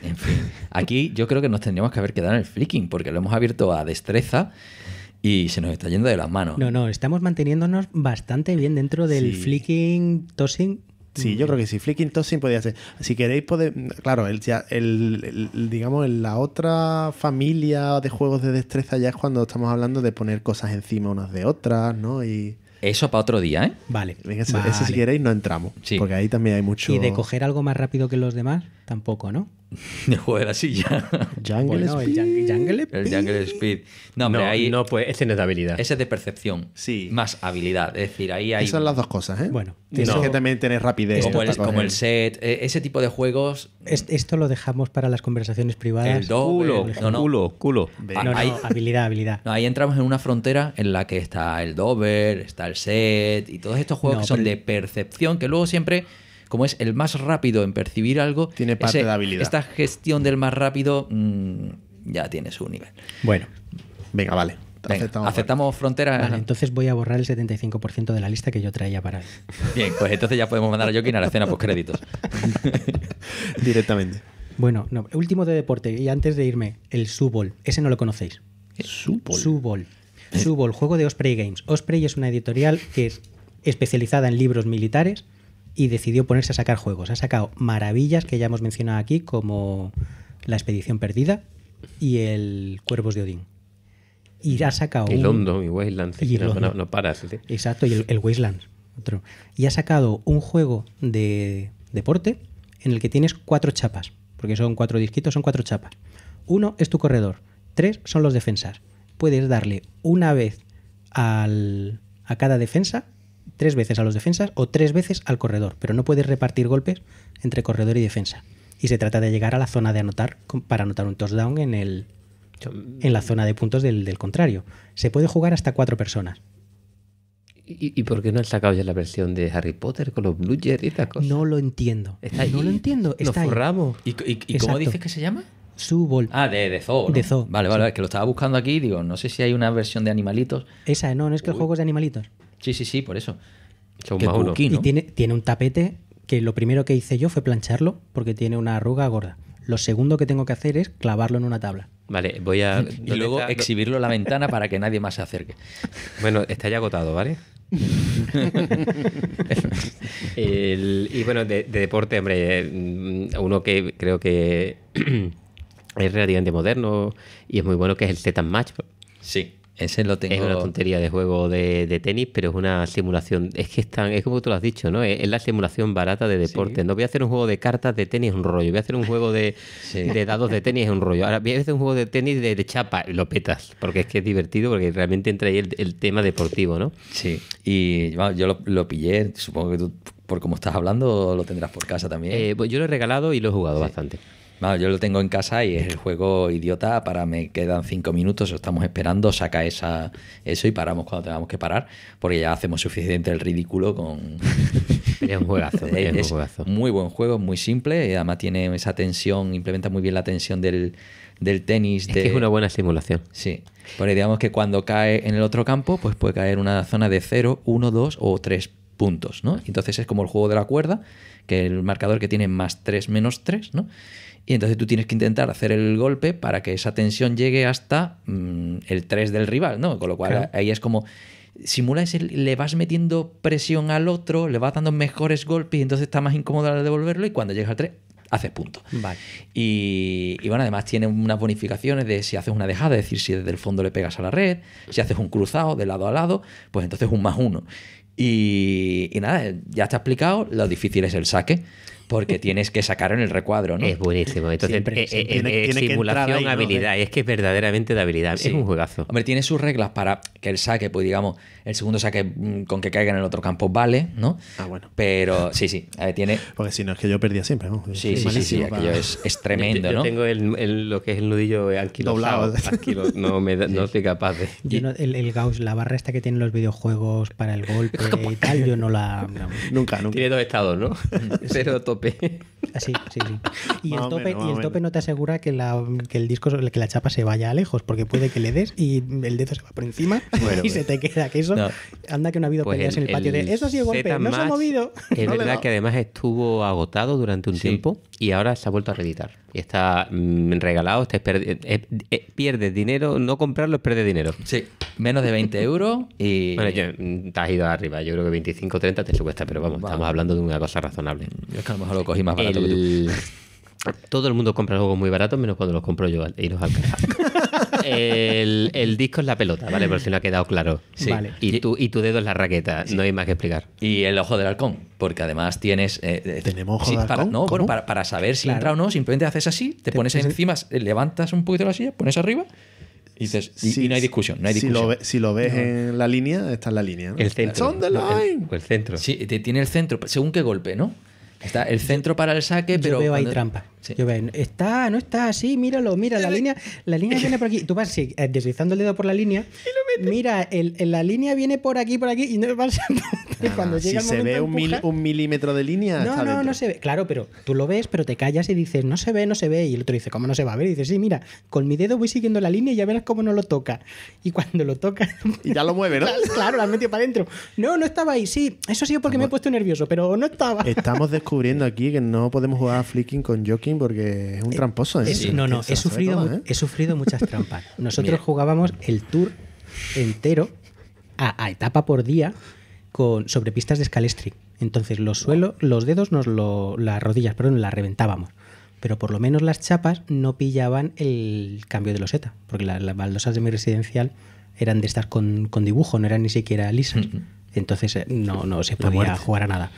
En fin, aquí yo creo que nos tendríamos que haber quedado en el flicking, porque lo hemos abierto a destreza y se nos está yendo de las manos. No, no, estamos manteniéndonos bastante bien dentro del flicking, tossing, Sí, yo creo que sí. Flicking Tossing podía ser. Si queréis, poder, claro, el, el, el, digamos, la otra familia de juegos de destreza ya es cuando estamos hablando de poner cosas encima unas de otras, ¿no? Y... Eso para otro día, ¿eh? Vale. Ese si queréis no entramos, porque ahí también hay mucho... Y de coger algo más rápido que los demás, tampoco, ¿no? El juego de la silla. Jungle Speed. El Jungle, Speed. El Jungle Speed. No, hombre, ahí. No, pues ese no es de habilidad. Ese es de percepción. Sí. Más habilidad. Es decir, ahí hay. Esas son las dos cosas, ¿eh? Bueno. Tienes que también tener rapidez. Como, el, set. Eh, ese tipo de juegos. esto lo dejamos para las conversaciones privadas. Culo, no, culo, culo. No, no, habilidad, habilidad. ahí entramos en una frontera en la que está el Dover, está el set y todos estos juegos que son de percepción que luego siempre como es el más rápido en percibir algo, tiene parte de habilidad. Esta gestión del más rápido mm, ya tiene su nivel. Bueno, venga, vale. aceptamos, frontera fronteras. entonces voy a borrar el 75% de la lista que yo traía para Bien, pues entonces ya podemos mandar a Joaquín a la cena por créditos. Directamente. Bueno, no, último de deporte. Y antes de irme, el Subol. Ese no lo conocéis. ¿Eh? ¿Subol? Subol. ¿Eh? Subol, juego de Osprey Games. Osprey es una editorial que es especializada en libros militares y decidió ponerse a sacar juegos. Ha sacado maravillas que ya hemos mencionado aquí, como La Expedición Perdida y el Cuervos de Odín. Y ha sacado. El London y Wasteland. Y no, paras. Exacto, y el, el Otro. Y ha sacado un juego de deporte en el que tienes cuatro chapas, porque son cuatro disquitos, son cuatro chapas. Uno es tu corredor, tres son los defensas. Puedes darle una vez a cada defensa tres veces a los defensas o tres veces al corredor, pero no puedes repartir golpes entre corredor y defensa. Y se trata de llegar a la zona de anotar para anotar un touchdown en, el, en la zona de puntos del, contrario. Se puede jugar hasta cuatro personas. ¿Y, por qué no han sacado ya la versión de Harry Potter con los Blue y estas cosas? No lo entiendo. No lo entiendo. Está ¿Y, cómo dices que se llama? Subol. Ah, de, de Vale, vale, que lo estaba buscando aquí. Digo, no sé si hay una versión de animalitos. Esa, no, no es que el juego es de animalitos. Sí, sí, sí, por eso. que Y tiene, tiene un tapete que lo primero que hice yo fue plancharlo porque tiene una arruga gorda. Lo segundo que tengo que hacer es clavarlo en una tabla. Vale, voy a. y luego exhibirlo en la ventana para que nadie más se acerque. Bueno, está ya agotado, ¿vale? y bueno, de, deporte, hombre, mm, uno que creo que es relativamente moderno y es muy bueno, que es el Tetan Match. Sí. Es una tontería de juego de, tenis, pero es una simulación. Es que es como tú lo has dicho, ¿no? Es, la simulación barata de deporte. No voy a hacer un juego de cartas de tenis, es un rollo. Voy a hacer un juego de, dados de tenis, es un rollo. Ahora voy a hacer un juego de tenis de, chapa chapa, lo petas, porque es que es divertido, porque realmente entra ahí el, tema deportivo, ¿no? Sí. Y yo lo, pillé, supongo que tú, por como estás hablando, lo tendrás por casa también. Eh, pues yo lo he regalado y lo he jugado bastante yo lo tengo en casa y es el juego idiota para me quedan cinco minutos, estamos esperando, saca esa, eso y paramos cuando tengamos que parar, porque ya hacemos suficiente el ridículo con... es un juegazo, es, un juegazo. Muy buen juego, muy simple, eh, además tiene esa tensión, implementa muy bien la tensión del, del tenis. Es una buena simulación. Sí, porque digamos que cuando cae en el otro campo, pues puede caer una zona de 0, 1, dos o tres puntos, ¿no? Entonces es como el juego de la cuerda, que el marcador que tiene más tres menos tres ¿no? Y entonces tú tienes que intentar hacer el golpe para que esa tensión llegue hasta mm, el 3 del rival, ¿no? Con lo cual ahí es como simula ese, le vas metiendo presión al otro, le vas dando mejores golpes y entonces está más incómodo al devolverlo y cuando llegas al 3 haces punto Y, bueno, además tiene unas bonificaciones de si haces una dejada, es decir, si desde el fondo le pegas a la red, si haces un cruzado de lado a lado, pues entonces un más uno. y nada, ya está explicado, lo difícil es el saque porque tienes que sacar en el recuadro, ¿no? Es buenísimo. Entonces, siempre, simulación, habilidad. Es que es verdaderamente de habilidad. Es un juegazo. Hombre, tiene sus reglas para que el saque, pues digamos, el segundo saque mm, con que caiga en el otro campo vale, ¿no? Ah, bueno. Pero sí, sí. Eh, tiene... Porque si no es que yo perdía siempre, ¿no? Sí, sí, sí, es, tremendo, ¿no? tengo el, lo que es el nudillo anquilosado. Doblado. no, me soy capaz de... el, Gauss, la barra esta que tienen los videojuegos para el golpe y tal, yo no la... Nunca, nunca. Tiene dos estados, ¿no? Pero top tope. Ah, y el, tope, no te asegura que, la, el disco, que la chapa se vaya lejos, porque puede que le des y el dedo se va por encima y se te queda que eso. Anda que no ha habido pues peleas en el patio de eso sí es golpe, no se ha movido. Es verdad que además estuvo agotado durante un tiempo y ahora se ha vuelto a reeditar. Y está mm, regalado, está, eh, eh, pierdes dinero, no comprarlo es perder dinero. Sí, menos de 20 euros y... Bueno, mm, te has ido arriba, yo creo que 25 30 te supuesta, pero vamos, estamos hablando de una cosa razonable. que a lo mejor lo cogí más Todo el mundo compra algo muy barato menos cuando lo compro yo y los alcanza. el, disco es la pelota, ¿vale? Por si no ha quedado claro. Y, tu, dedo es la raqueta, no hay más que explicar. Y el ojo del halcón, porque además tienes. Eh, eh, ¿Tenemos ojo para, halcón? para, saber si entra o no, simplemente haces así, te, pones encima, eh, levantas un poquito la silla, pones arriba y, no hay discusión. Si, lo, ves en la línea, está en la línea. El centro. El, el, centro. Sí, tiene el centro, según qué golpe, ¿no? Está el centro para el saque, pero. Yo veo trampa. Yo está, no está, sí, míralo, mira, la línea, la línea viene por aquí. Tú vas eh, deslizando el dedo por la línea. mira, la línea viene por aquí, por aquí, y no vas a... cuando llega si se ve un, milímetro de línea. No, no, no se ve. Claro, pero tú lo ves, pero te callas y dices, no se ve, no se ve. Y el otro dice, ¿cómo no se va a ver? Y dices, sí, mira, con mi dedo voy siguiendo la línea y ya verás cómo no lo toca. Y cuando lo toca. Y ya lo mueve, ¿no? claro, lo has metido para adentro. No, no estaba ahí. Sí, eso sí sido porque me he puesto nervioso, pero no estaba. Estamos descubriendo aquí que no podemos jugar a flicking con joking porque es un eh, tramposo. ¿eh? No, no, he sufrido, ¿eh? sufrido muchas trampas. Nosotros jugábamos el tour entero a, etapa por día con, sobre pistas de escalestri. Entonces los suelos, los dedos, nos las rodillas, perdón, las reventábamos. Pero por lo menos las chapas no pillaban el cambio de los loseta, porque las, baldosas de mi residencial eran de estas con, dibujo, no eran ni siquiera lisas. Entonces no, no se podía jugar a nada.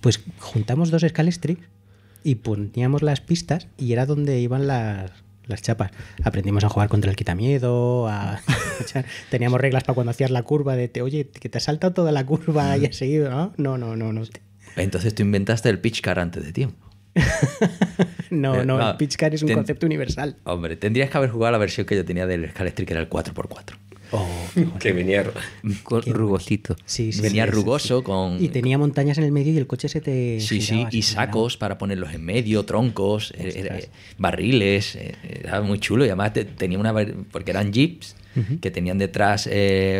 Pues juntamos dos escalestri y poníamos las pistas y era donde iban las, las chapas. Aprendimos a jugar contra el quitamiedo, a... teníamos reglas para cuando hacías la curva de, te, oye, que te saltado toda la curva y has seguido, ¿no? No, no, no. no. Entonces tú inventaste el pitch car antes de tiempo. no, eh, no, el pitch car es un concepto universal. Hombre, tendrías que haber jugado la versión que yo tenía del Street, que era el 4x4. Oh, que venía rugosito. venía rugoso con... Y tenía montañas en el medio y el coche se te... Sí, sí, y sacos para ponerlos en medio, troncos, eh, eh, barriles, eh, era muy chulo. Y además tenía una... porque eran jeeps que tenían detrás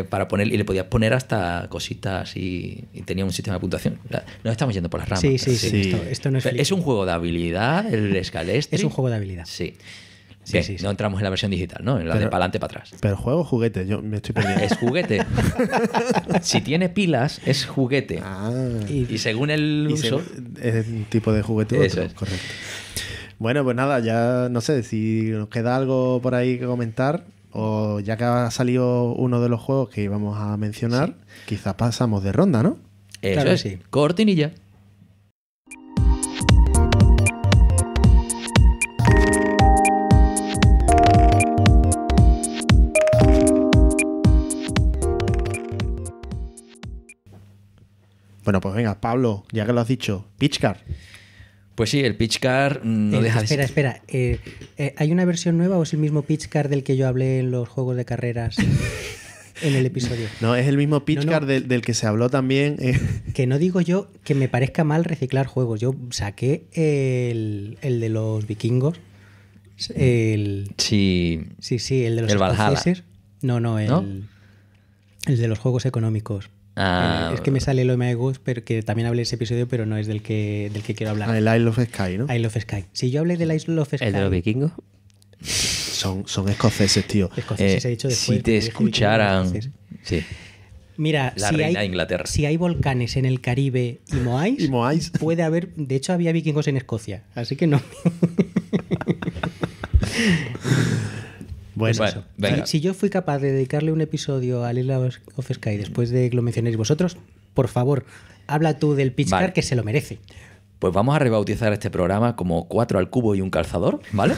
para poner y le podías poner hasta cositas y, tenía un sistema de puntuación. No estamos yendo por las ramas. Sí, sí, es, un juego de habilidad, el escalestre. Es un juego de habilidad. Sí. Sí, No entramos en la versión digital, ¿no? En la de para adelante, para atrás. Pero juego juguete, yo me estoy perdiendo. Es juguete. si tiene pilas, es juguete. Ah, y, según el uso. es un tipo de juguete. Eso Correcto. Bueno, pues nada, ya no sé si nos queda algo por ahí que comentar. O ya que ha salido uno de los juegos que íbamos a mencionar, quizás pasamos de ronda, ¿no? Eso es, sí. cortinilla. Bueno, pues venga, Pablo, ya que lo has dicho, Pitchcar. Pues sí, el Pitchcar mm, no deja Espera, espera. Eh, eh, ¿Hay una versión nueva o es el mismo Pitchcar del que yo hablé en los juegos de carreras? en el episodio. No, es el mismo Pitchcar del, que se habló también. Eh. Que no digo yo que me parezca mal reciclar juegos. Yo saqué el, de los vikingos. sí. Sí, sí, el de los el Valhalla. No, no, el, el de los juegos económicos. Ah, eh, es que me sale lo de pero que también hablé ese episodio, pero no es del que, del que quiero hablar. Ah, el Isle of Sky, ¿no? Isle of Si yo hablé del Isle of Sky. ¿El de los vikingos? Son, son escoceses, tío. Escoceses, eh, he dicho después, Si te escucharan. Sí. Mira, si, hay, si hay volcanes en el Caribe y Moais, puede haber. De hecho, había vikingos en Escocia, así que no. Bueno, pues Si, yo fui capaz de dedicarle un episodio al Isla of Sky después de que lo mencionéis vosotros, por favor, habla tú del Pitchcar que se lo merece. Pues vamos a rebautizar este programa como cuatro al cubo y un calzador, ¿vale?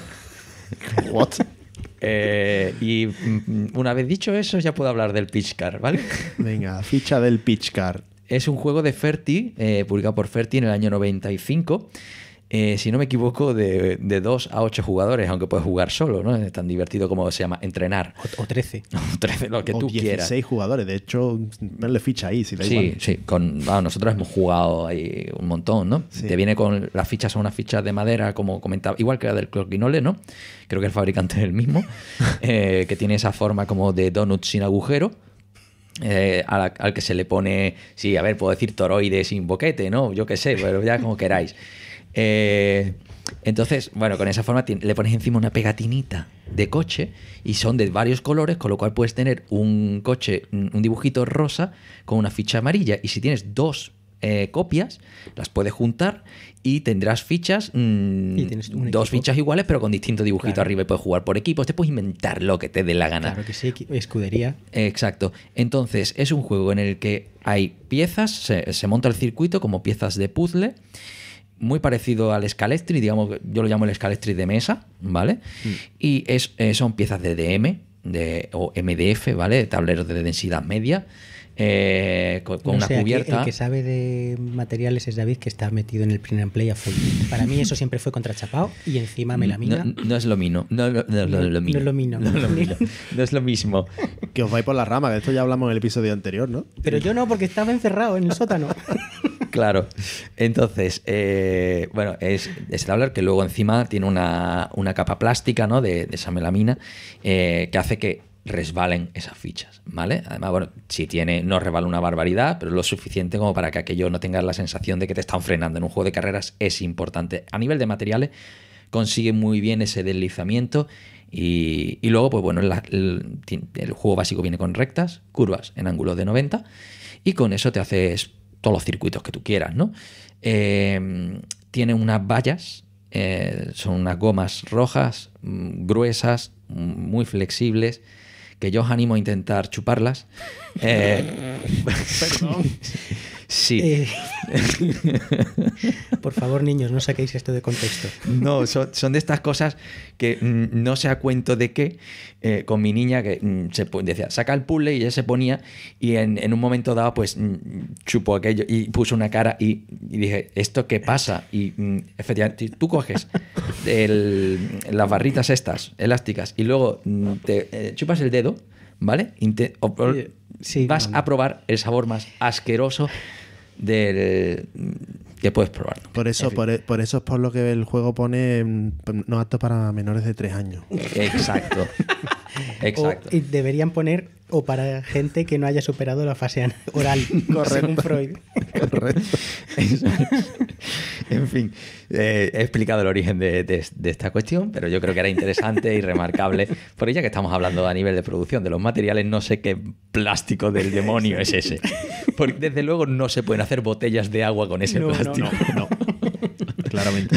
What? Eh, y mm, una vez dicho eso, ya puedo hablar del Pitchcar, ¿vale? Venga, ficha del Pitchcar. Es un juego de Ferti, eh, publicado por Ferti en el año 95. Eh, si no me equivoco, de, de 2 a 8 jugadores, aunque puedes jugar solo, ¿no? Es tan divertido como se llama entrenar. O, 13. O 13, lo que tú 16 quieras. 16 jugadores, de hecho, ponle ficha ahí, si sí, Sí, con, nosotros hemos jugado ahí un montón, ¿no? Te viene con las fichas, son unas fichas de madera, como comentaba, igual que la del cloquinole, ¿no? Creo que el fabricante es el mismo, eh, que tiene esa forma como de donut sin agujero. Eh, al, que se le pone, sí, a ver, puedo decir toroide sin boquete, ¿no? Yo qué sé, pero ya como queráis. Eh, entonces, bueno, con esa forma le pones encima una pegatinita de coche y son de varios colores, con lo cual puedes tener un coche, un dibujito rosa con una ficha amarilla. Y si tienes dos eh, copias, las puedes juntar y tendrás fichas, mm, dos fichas iguales, pero con distinto dibujito arriba y puedes jugar por equipos. Te puedes inventar lo que te dé la gana. Claro que sí, escudería. Exacto. Entonces, es un juego en el que hay piezas, se, se monta el circuito como piezas de puzzle muy parecido al escalestri digamos, yo lo llamo el escalestri de mesa, ¿vale? Mm. Y es, eh, son piezas de DM de, o MDF, ¿vale? Tableros de densidad media eh, con, una cubierta. El que sabe de materiales es David, que está metido en el primer and play a full. Para mí eso siempre fue contrachapado y encima melamina. No, es lo mismo. No, lo No, es lo mismo. Que os vais por la rama, que esto ya hablamos en el episodio anterior, ¿no? Pero yo no, porque estaba encerrado en el sótano. Claro. Entonces, eh, bueno, es, es hablar que luego encima tiene una, capa plástica ¿no? de, esa melamina eh, que hace que resbalen esas fichas, ¿vale? Además, bueno, si tiene, no resbala una barbaridad, pero lo suficiente como para que aquello no tenga la sensación de que te están frenando en un juego de carreras es importante. A nivel de materiales, consigue muy bien ese deslizamiento y, luego, pues bueno, el, juego básico viene con rectas, curvas en ángulos de 90 y con eso te haces todos los circuitos que tú quieras, em, tiene unas vallas, eh, son unas gomas rojas, mm, gruesas, mm, muy flexibles, que yo os animo a intentar chuparlas. Eh, Perdón. Sí. Eh, por favor, niños, no saquéis esto de contexto. No, son, de estas cosas que mm, no se ha cuento de qué, eh, con mi niña que mm, decía, saca el puzzle y ella se ponía y en, un momento dado pues mm, chupó aquello y puso una cara y, dije, ¿esto qué pasa? Y efectivamente, tú coges las barritas estas, elásticas, y luego te eh, chupas el dedo, ¿vale? vas a probar el sabor más asqueroso del, puedes probar. Por eso, e, por, eso es por lo que el juego pone mm, mm, no apto para menores de tres años. Exacto. Exacto. y deberían poner o para gente que no haya superado la fase oral, Correcto. según Freud. en fin, eh, he explicado el origen de, esta cuestión, pero yo creo que era interesante y remarcable. Por ella que estamos hablando a nivel de producción de los materiales, no sé qué plástico del demonio es ese. Porque desde luego no se pueden hacer botellas de agua con ese plástico no, no. Claramente.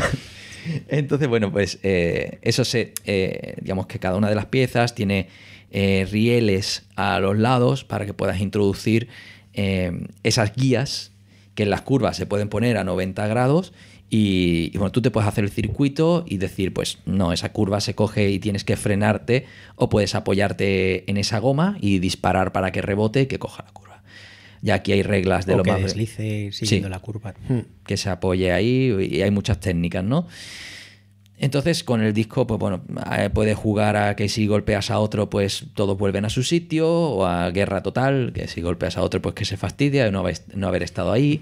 Entonces, bueno, pues eh, eso se. Eh, digamos que cada una de las piezas tiene eh, rieles a los lados para que puedas introducir esas guías que en las curvas se pueden poner a 90 grados. Y, y, bueno, tú te puedes hacer el circuito y decir, pues no, esa curva se coge y tienes que frenarte, o puedes apoyarte en esa goma y disparar para que rebote y que coja la curva ya aquí hay reglas de lo que más. deslice siguiendo la curva. Hmm. Que se apoye ahí y hay muchas técnicas, ¿no? Entonces, con el disco, pues bueno, eh, puedes jugar a que si golpeas a otro, pues todos vuelven a su sitio, o a guerra total, que si golpeas a otro, pues que se fastidia de no, no haber, estado ahí.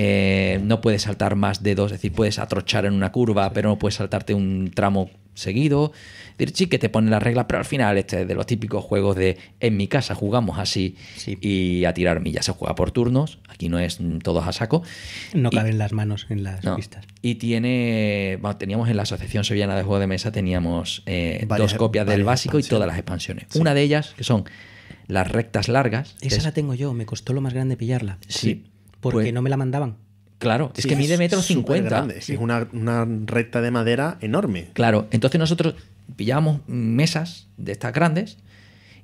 Eh, no puedes saltar más de dos, es decir, puedes atrochar en una curva, pero no puedes saltarte un tramo seguido. decir, sí que te ponen las reglas, pero al final este es de los típicos juegos de en mi casa jugamos así y a tirar millas. Se juega por turnos, aquí no es todos a saco. No caben las manos en las pistas. Y tiene, bueno, teníamos en la Asociación Sevillana de juego de Mesa, teníamos eh, dos copias del básico y todas las expansiones. Una de ellas, que son las rectas largas. Esa la tengo yo, me costó lo más grande pillarla. Sí, porque pues no me la mandaban. Claro, es que mide metros cincuenta. Es una, recta de madera enorme. Claro, entonces nosotros pillábamos mesas de estas grandes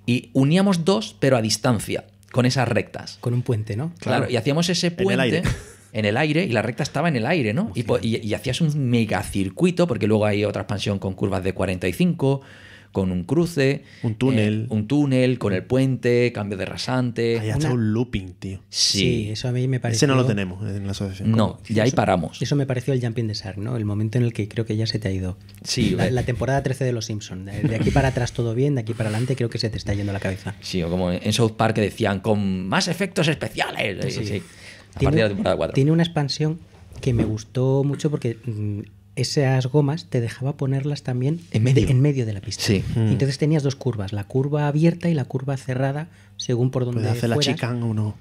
y uníamos dos, pero a distancia, con esas rectas. Con un puente, ¿no? Claro, y hacíamos ese puente. En el aire. En el aire y la recta estaba en el aire, ¿no? Y, y, y hacías un megacircuito, porque luego hay otra expansión con curvas de 45 con un cruce. Un túnel. Eh, un túnel, con el puente, cambio de rasante. Hay ha un looping, tío. Sí. eso a mí me parece. Ese no lo tenemos en la asociación. No, ya ahí paramos. Eso me pareció el Jumping de Sark, ¿no? El momento en el que creo que ya se te ha ido. Sí. La, temporada 13 de Los Simpsons. De aquí para atrás todo bien, de aquí para adelante creo que se te está yendo la cabeza. Sí, o como en South Park decían con más efectos especiales. Sí. sí. A partir de la temporada 4. Tiene una expansión que me gustó mucho porque mm, esas gomas te dejaba ponerlas también en medio, en medio de la pista. Sí. Mm. Entonces tenías dos curvas, la curva abierta y la curva cerrada, según por donde hacer la chicán o no.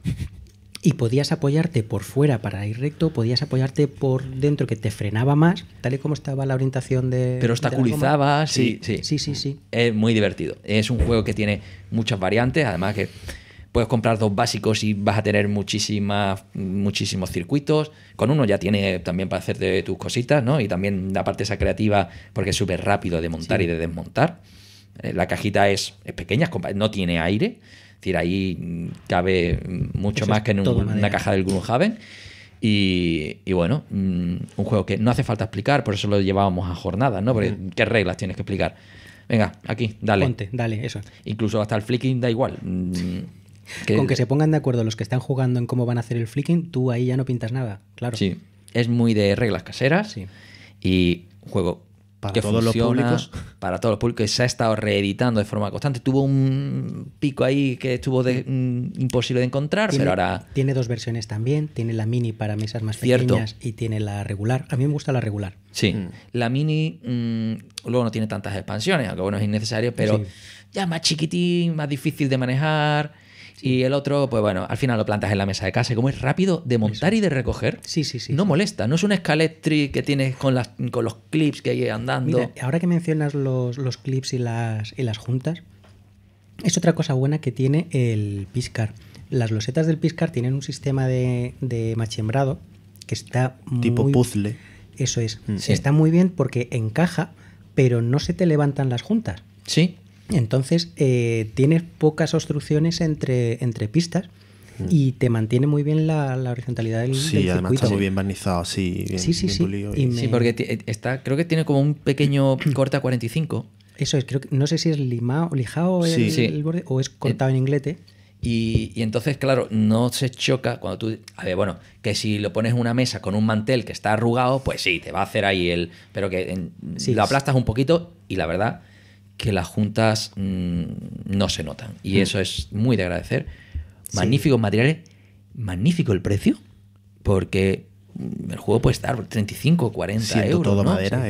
Y podías apoyarte por fuera para ir recto, podías apoyarte por dentro que te frenaba más, tal y como estaba la orientación de. Pero obstaculizaba, sí. Sí, sí, sí. Es muy divertido. Es un juego que tiene muchas variantes, además que puedes comprar dos básicos y vas a tener muchísimas, muchísimos circuitos. Con uno ya tiene también para hacerte tus cositas, ¿no? Y también la parte esa creativa, porque es súper rápido de montar y de desmontar. Eh, la cajita es, pequeña, no tiene aire. Es decir, ahí mm, cabe mm, mucho más que en una caja del Gloomhaven Y, bueno, mm, un juego que no hace falta explicar, por eso lo llevábamos a jornadas, ¿no? Porque, ¿qué reglas tienes que explicar? Venga, aquí, dale. Ponte, dale, eso. Incluso hasta el flicking da igual. Con que se pongan de acuerdo los que están jugando en cómo van a hacer el flicking, tú ahí ya no pintas nada, claro. Sí, es muy de reglas caseras sí. y juego para todos los públicos. Para todos los públicos. Se ha estado reeditando de forma constante. Tuvo un pico ahí que estuvo de, mm, imposible de encontrar, tiene, pero ahora. Tiene dos versiones también. Tiene la mini para mesas más pequeñas y tiene la regular. A mí me gusta la regular. Sí. Mm. La mini mm, luego no tiene tantas expansiones, aunque bueno, es innecesario, pero ya más chiquitín, más difícil de manejar. Y el otro, pues bueno, al final lo plantas en la mesa de casa. como es rápido de montar y de recoger, sí, sí, sí, no molesta. No es un escaletri que tienes con, las, con los clips que hay andando. ahora que mencionas los, clips y las, las juntas, es otra cosa buena que tiene el Piscar. Las losetas del Piscar tienen un sistema de, de machembrado que está tipo puzzle. Eso es. Mm. Está muy bien porque encaja, pero no se te levantan las juntas. Sí. Entonces eh, tienes pocas obstrucciones entre, entre pistas mm. y te mantiene muy bien la, horizontalidad del, sí, además está muy bien barnizado, sí, sí, sí. Sí, porque eh, está, creo que tiene como un pequeño corte a 45. Eso es, creo no sé si es limado, lijao El, borde o es cortado eh, en inglete. Y, entonces, claro, no se choca cuando tú. A ver, bueno, que si lo pones en una mesa con un mantel que está arrugado, pues sí, te va a hacer ahí el. Pero que si lo aplastas un poquito y la verdad que las juntas mm, no se notan. Y mm. eso es muy de agradecer. Magníficos materiales, magnífico el precio, porque mm, el juego puede estar 35, 40 euros. Todo madera,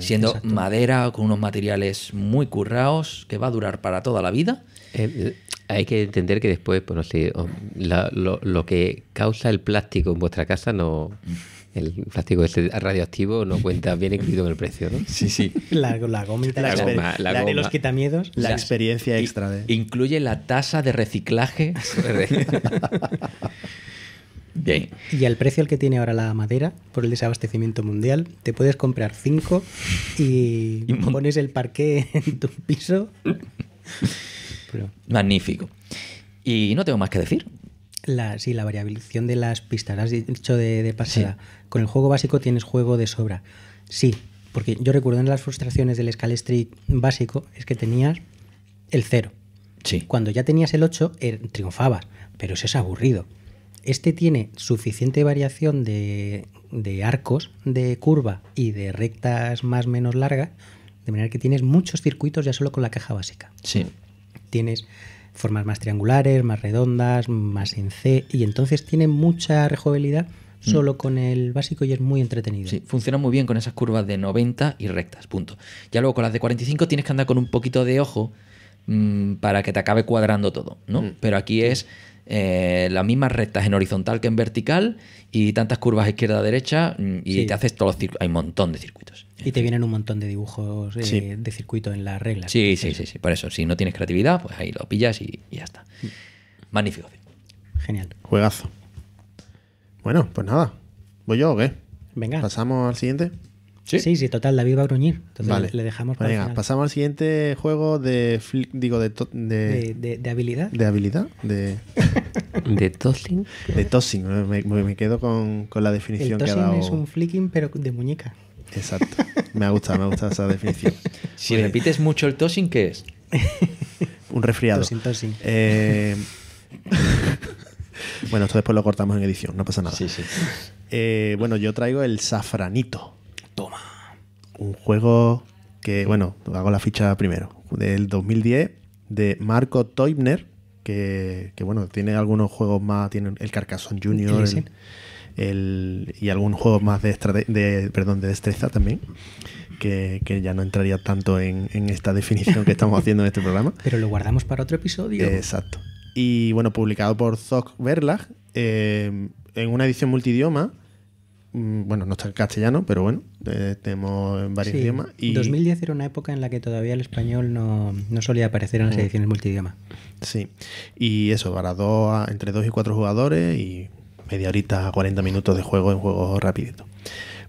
Siendo madera con unos materiales muy currados que va a durar para toda la vida. Eh, eh, hay que entender que después, bueno, lo, lo, que causa el plástico en vuestra casa no. el plástico este radioactivo no cuenta bien incluido en el precio, ¿no? Sí, sí. La, la, la, la, de los quitamiedos. La, experiencia extra Incluye la tasa de reciclaje. bien. Y al precio al que tiene ahora la madera, por el desabastecimiento mundial, te puedes comprar cinco y, pones el parqué en tu piso. Magnífico. Y no tengo más que decir la, sí, la variabilización de las pistas. Has dicho de, pasada. Con el juego básico tienes juego de sobra. Sí, porque yo recuerdo en las frustraciones del Street básico es que tenías el 0 Sí. Cuando ya tenías el 8, er, triunfabas, pero eso es aburrido. Este tiene suficiente variación de, de arcos de curva y de rectas más menos largas, de manera que tienes muchos circuitos ya solo con la caja básica. Sí. Tienes formas más triangulares, más redondas, más en C, y entonces tiene mucha rejovenidad mm. solo con el básico y es muy entretenido. Sí, funciona muy bien con esas curvas de 90 y rectas, punto. Ya luego con las de 45 tienes que andar con un poquito de ojo mm, para que te acabe cuadrando todo, ¿no? Mm. Pero aquí es eh, las mismas rectas en horizontal que en vertical y tantas curvas izquierda-derecha mm, y te haces todos los circuitos. Hay un montón de circuitos. Y te vienen un montón de dibujos eh, de circuito en las reglas. Sí, sí, sí, sí, Por eso, si no tienes creatividad, pues ahí lo pillas y, ya está. Mm. Magnífico. Genial. Juegazo. Bueno, pues nada. ¿Voy yo o qué? Venga. ¿Pasamos al siguiente? ¿Sí? sí, total, David viva a gruñir. Entonces vale. le dejamos para venga, pasamos al siguiente juego de digo de de, de, habilidad. De habilidad. De, ¿De tossing. De tossing. Me, quedo con, con, la definición que ha dado. Es un flicking, pero de muñeca. Exacto. Me ha gustado, me ha gustado esa definición. Si repites mucho el tossing, ¿qué es? Un resfriado. Tossing, tossing. Eh, bueno, esto después lo cortamos en edición, no pasa nada. Sí, sí. Eh, bueno, yo traigo el safranito. Toma. Un juego que, bueno, hago la ficha primero, del 2010, de Marco Teubner, que, bueno, tiene algunos juegos más, tiene el Carcasson Junior y algunos juegos más de, de, perdón, de destreza también. Que, ya no entraría tanto en, esta definición que estamos haciendo en este programa. Pero lo guardamos para otro episodio. Exacto. Y bueno, publicado por Zoc Verlag eh, en una edición multidioma Mm, bueno, no está en castellano, pero bueno, eh, tenemos varios idiomas. Y... 2010 era una época en la que todavía el español no, no solía aparecer en las mm. ediciones multidioma. Sí, y eso, para dos, entre dos y cuatro jugadores y media horita 40 minutos de juego en juego rapidito.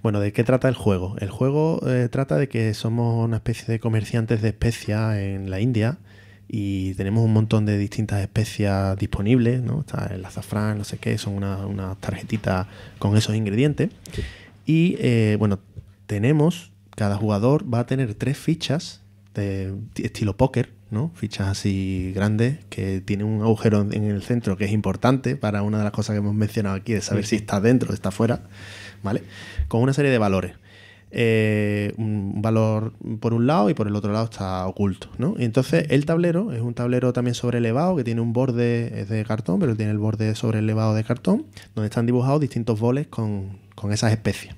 Bueno, ¿de qué trata el juego? El juego eh, trata de que somos una especie de comerciantes de especias en la India y tenemos un montón de distintas especias disponibles, ¿no? Está el azafrán, no sé qué, son unas una tarjetitas con esos ingredientes. Y eh, bueno, tenemos, cada jugador va a tener tres fichas de estilo póker, ¿no? Fichas así grandes que tienen un agujero en el centro que es importante para una de las cosas que hemos mencionado aquí, de saber si está dentro o está fuera, ¿vale? Con una serie de valores. Eh, un valor por un lado y por el otro lado está oculto. Y entonces el tablero es un tablero también elevado que tiene un borde de cartón, pero tiene el borde elevado de cartón, donde están dibujados distintos boles con, esas especies.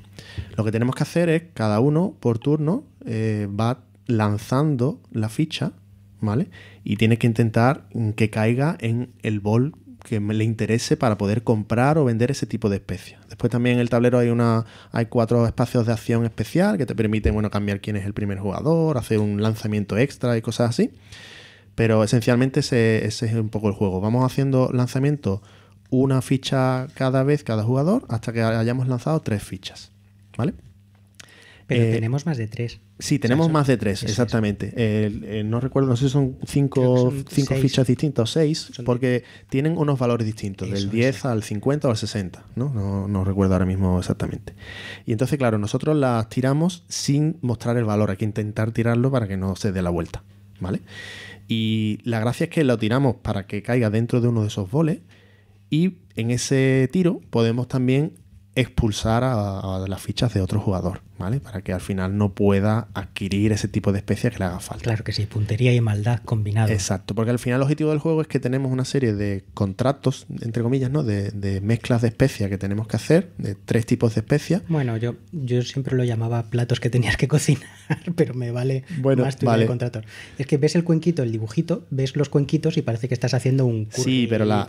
Lo que tenemos que hacer es cada uno por turno eh, va lanzando la ficha, ¿vale? Y tiene que intentar que caiga en el bol que me le interese para poder comprar o vender ese tipo de especias. Después también en el tablero hay una hay cuatro espacios de acción especial que te permiten bueno, cambiar quién es el primer jugador, hacer un lanzamiento extra y cosas así. Pero esencialmente ese, es un poco el juego. Vamos haciendo lanzamiento una ficha cada vez, cada jugador, hasta que hayamos lanzado tres fichas. ¿Vale? Pero eh, tenemos más de tres. Sí, tenemos más de tres, exactamente. Eh, no recuerdo, no sé si son cinco, fichas distintas o seis, porque tienen unos valores distintos, del 10 al 50 o al 60, ¿no? ¿no? recuerdo ahora mismo exactamente. Y entonces, claro, nosotros las tiramos sin mostrar el valor, hay que intentar tirarlo para que no se dé la vuelta, ¿vale? Y la gracia es que lo tiramos para que caiga dentro de uno de esos boles y en ese tiro podemos también expulsar a las fichas de otro jugador. ¿vale? Para que al final no pueda adquirir ese tipo de especias que le haga falta. Claro que sí, puntería y maldad combinados. Exacto, porque al final el objetivo del juego es que tenemos una serie de contratos, entre comillas, ¿no? De, mezclas de especias que tenemos que hacer, de tres tipos de especias. Bueno, yo, yo siempre lo llamaba platos que tenías que cocinar, pero me vale más tu vale. contrato. Es que ves el cuenquito, el dibujito, ves los cuenquitos y parece que estás haciendo un curry Sí, pero la,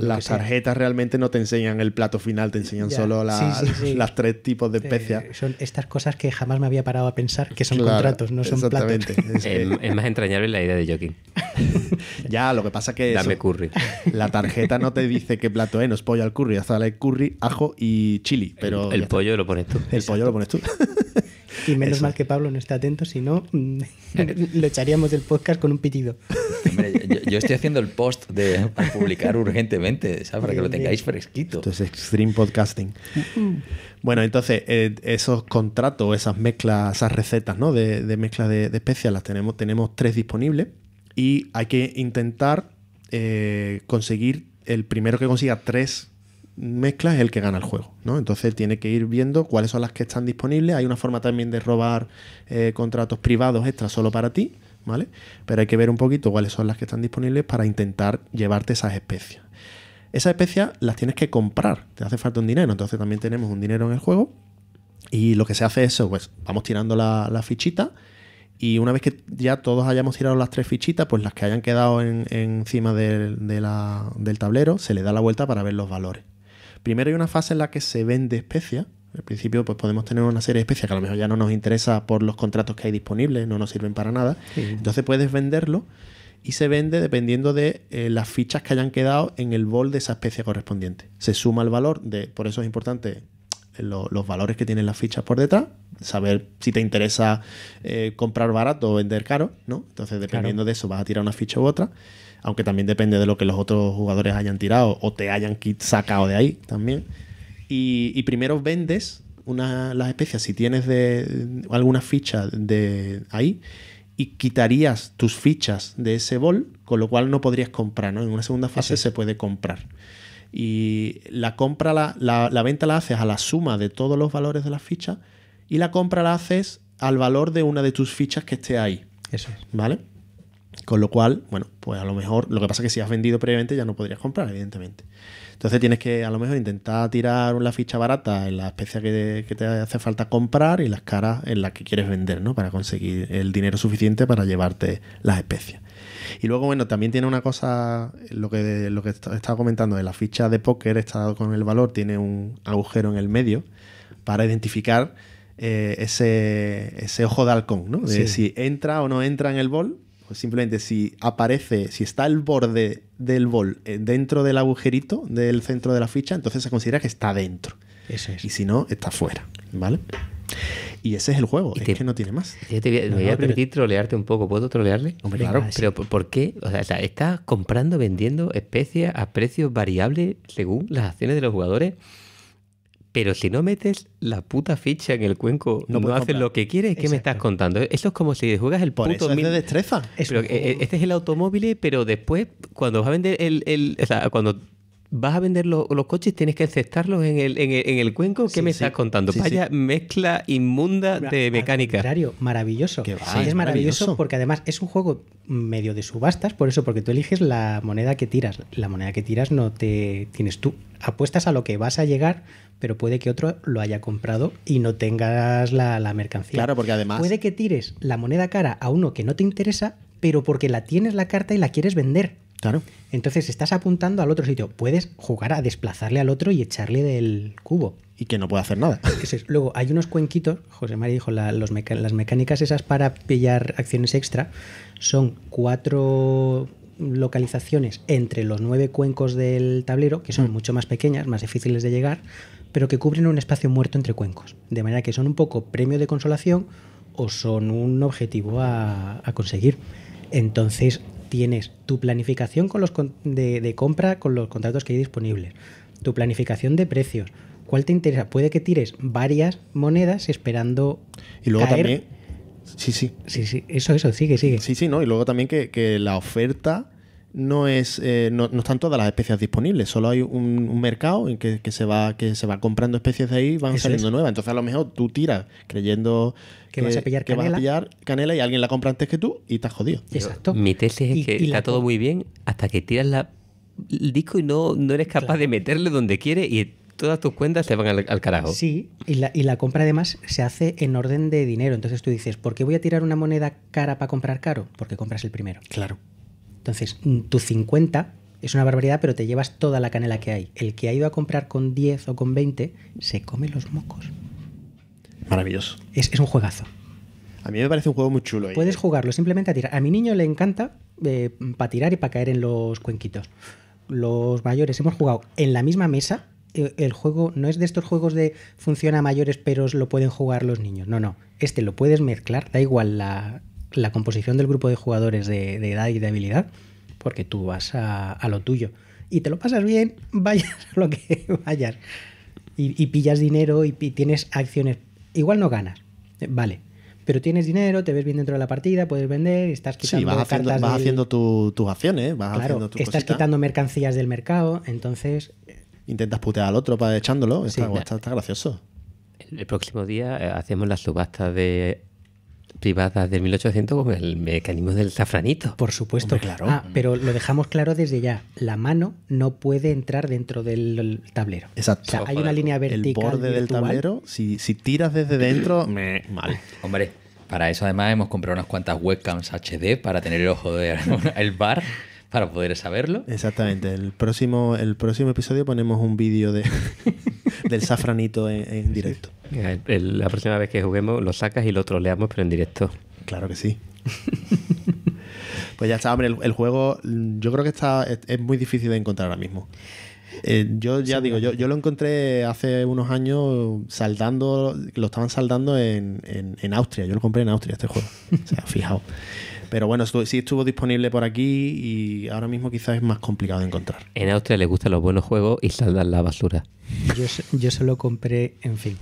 las tarjetas realmente no te enseñan el plato final, te enseñan solo las tres tipos de especias. son, cosas que jamás me había parado a pensar, que son contratos, no son platos. Es, más entrañable la idea de Joaquín. ya, lo que pasa que... curry. La tarjeta no te dice qué plato es, no es pollo al curry, sale curry, ajo y chili. Pero el, pollo lo pones tú. El pollo lo pones tú. Y menos mal que Pablo no está atento, si no, mm, lo echaríamos del podcast con un pitido. yo, estoy haciendo el post de publicar urgentemente, ¿sabes? Para que lo tengáis fresquito. Esto es extreme podcasting. Mm. Bueno, entonces eh, esos contratos, esas mezclas, esas recetas ¿no? de, de mezcla de, especias las tenemos, tenemos tres disponibles y hay que intentar eh, conseguir, el primero que consiga tres mezclas es el que gana el juego, ¿no? Entonces tiene que ir viendo cuáles son las que están disponibles. Hay una forma también de robar eh, contratos privados extra solo para ti, ¿vale? Pero hay que ver un poquito cuáles son las que están disponibles para intentar llevarte esas especias. Esas especias las tienes que comprar, te hace falta un dinero, entonces también tenemos un dinero en el juego. Y lo que se hace es eso, pues vamos tirando la, fichita y una vez que ya todos hayamos tirado las tres fichitas, pues las que hayan quedado encima del tablero, se le da la vuelta para ver los valores. Primero hay una fase en la que se vende especias. Al principio, pues podemos tener una serie de especias que a lo mejor ya no nos interesa por los contratos que hay disponibles, no nos sirven para nada. Entonces puedes venderlo y se vende dependiendo de eh, las fichas que hayan quedado en el bol de esa especie correspondiente. Se suma el valor de, por eso es importante eh, los valores que tienen las fichas por detrás, saber si te interesa eh, comprar barato o vender caro, ¿no? Entonces, dependiendo de eso, vas a tirar una ficha u otra, aunque también depende de lo que los otros jugadores hayan tirado o te hayan sacado de ahí también. Y, primero vendes una, las especias, si tienes de, alguna ficha de ahí, y quitarías tus fichas de ese bol, con lo cual no podrías comprar, ¿no? En una segunda fase se puede comprar. Y la compra, la, venta la haces a la suma de todos los valores de las fichas y la compra la haces al valor de una de tus fichas que esté ahí. Eso es. ¿Vale? Con lo cual, bueno, pues a lo mejor, lo que pasa es que si has vendido previamente ya no podrías comprar, evidentemente. Entonces tienes que a lo mejor intentar tirar una ficha barata en la especie que, te hace falta comprar y las caras en las que quieres vender, ¿no? Para conseguir el dinero suficiente para llevarte las especies. Y luego, bueno, también tiene una cosa, lo que, lo que estaba comentando, de la ficha de póker, está con el valor, tiene un agujero en el medio para identificar eh, ese, ese, ojo de halcón, ¿no? De si entra o no entra en el bol pues simplemente si aparece, si está el borde del bol eh, dentro del agujerito del centro de la ficha, entonces se considera que está dentro. Y si no, está fuera, ¿vale? Y ese es el juego, es que no tiene más. voy, a, me voy a permitir trolearte un poco. ¿Puedo trolearle? claro. Pero ¿por qué? O sea, estás comprando, vendiendo especias a precios variables según las acciones de los jugadores. Pero si no metes la puta ficha en el cuenco, no, no haces lo que quieres, ¿qué me estás contando? Eso es como si juegas el Por puto eso es de destreza. Eh, eh, este es el automóvil, pero después, cuando vas a vender el, el o sea, cuando vas a vender los coches, tienes que aceptarlos en el, cuenco. ¿Qué me estás contando? Vaya mezcla inmunda de mecánica. Al maravilloso. es maravilloso, porque además es un juego medio de subastas, por eso, porque tú eliges la moneda que tiras. La moneda que tiras no te tienes tú. Apuestas a lo que vas a llegar, pero puede que otro lo haya comprado y no tengas la, la mercancía. Claro, porque además. Puede que tires la moneda cara a uno que no te interesa, pero porque la tienes la carta y la quieres vender. Entonces estás apuntando al otro sitio. Puedes jugar a desplazarle al otro y echarle del cubo. Y que no puede hacer nada. luego, hay unos cuenquitos, José María dijo, las mecánicas esas para pillar acciones extra son cuatro localizaciones entre los nueve cuencos del tablero, que son mm. mucho más pequeñas, más difíciles de llegar, pero que cubren un espacio muerto entre cuencos. De manera que son un poco premio de consolación o son un objetivo a, a conseguir. Entonces, tienes tu planificación con los de, compra con los contratos que hay disponibles, tu planificación de precios. ¿Cuál te interesa? Puede que tires varias monedas esperando. Y luego también. Sí, sí. Sí, sí. Eso, eso, sigue, sigue. Sí, sí, ¿no? Y luego también que, que la oferta no es eh, no, están todas las especies disponibles solo hay un, mercado en que, se va que se va comprando especies de ahí y van saliendo nuevas entonces a lo mejor tú tiras creyendo que, vas, a pillar que a canela y alguien la compra antes que tú y estás jodido exacto mi tesis es que está todo muy bien hasta que tiras la, el disco y no, no eres capaz de meterle donde quiere y todas tus cuentas te van al, carajo. Sí, y la, y la, compra además se hace en orden de dinero. Entonces tú dices, ¿por qué voy a tirar una moneda cara para comprar caro? Porque compras el primero. Claro. Entonces, mm, tu 50 es una barbaridad, pero te llevas toda la canela que hay. El que ha ido a comprar con 10 o con 20 se come los mocos. Maravilloso. Es, un juegazo. A mí me parece un juego muy chulo. ¿eh? Puedes jugarlo simplemente a tirar. A mi niño le encanta eh, para tirar y para caer en los cuenquitos. Los mayores hemos jugado en la misma mesa. E, el, juego no es de estos juegos de funciona mayores, pero lo pueden jugar los niños. No, no. Este lo puedes mezclar, da igual la, la composición del grupo de jugadores de, edad y de habilidad, porque tú vas a, lo tuyo y te lo pasas bien, vayas lo que vayas. Y, pillas dinero y, tienes acciones. Igual no ganas, vale, pero tienes dinero, te ves bien dentro de la partida, puedes vender, estás quitando. vas haciendo, tus acciones, Estás quitando mercancías del mercado, entonces. Eh, Intentas putear al otro para echándolo, está, gracioso. el próximo día eh, hacemos la subasta de privadas del 1800 con el mecanismo del safranito. Por supuesto, claro. Ah, pero lo dejamos claro desde ya. La mano no puede entrar dentro del tablero. Exacto. hay una línea vertical. El borde del tablero, si, tiras desde dentro, me, mal. Hombre, para eso además hemos comprado unas cuantas webcams HD para tener el ojo del bar para poder saberlo. Exactamente. El próximo, el próximo episodio ponemos un vídeo de, del safranito en directo. Eh, la próxima vez que juguemos lo sacas y lo troleamos, pero en directo. Claro que sí. pues ya está, hombre, el, juego mm, yo creo que está es, muy difícil de encontrar ahora mismo. Eh, yo ya digo, yo, lo encontré hace unos años saldando, lo estaban saldando en, Austria. Yo lo compré en Austria este juego. o sea, fijaos. Pero bueno, sí estuvo disponible por aquí y ahora mismo quizás es más complicado de encontrar. En Austria le gustan los buenos juegos y saldan la basura. Yo, yo se lo compré, en fin.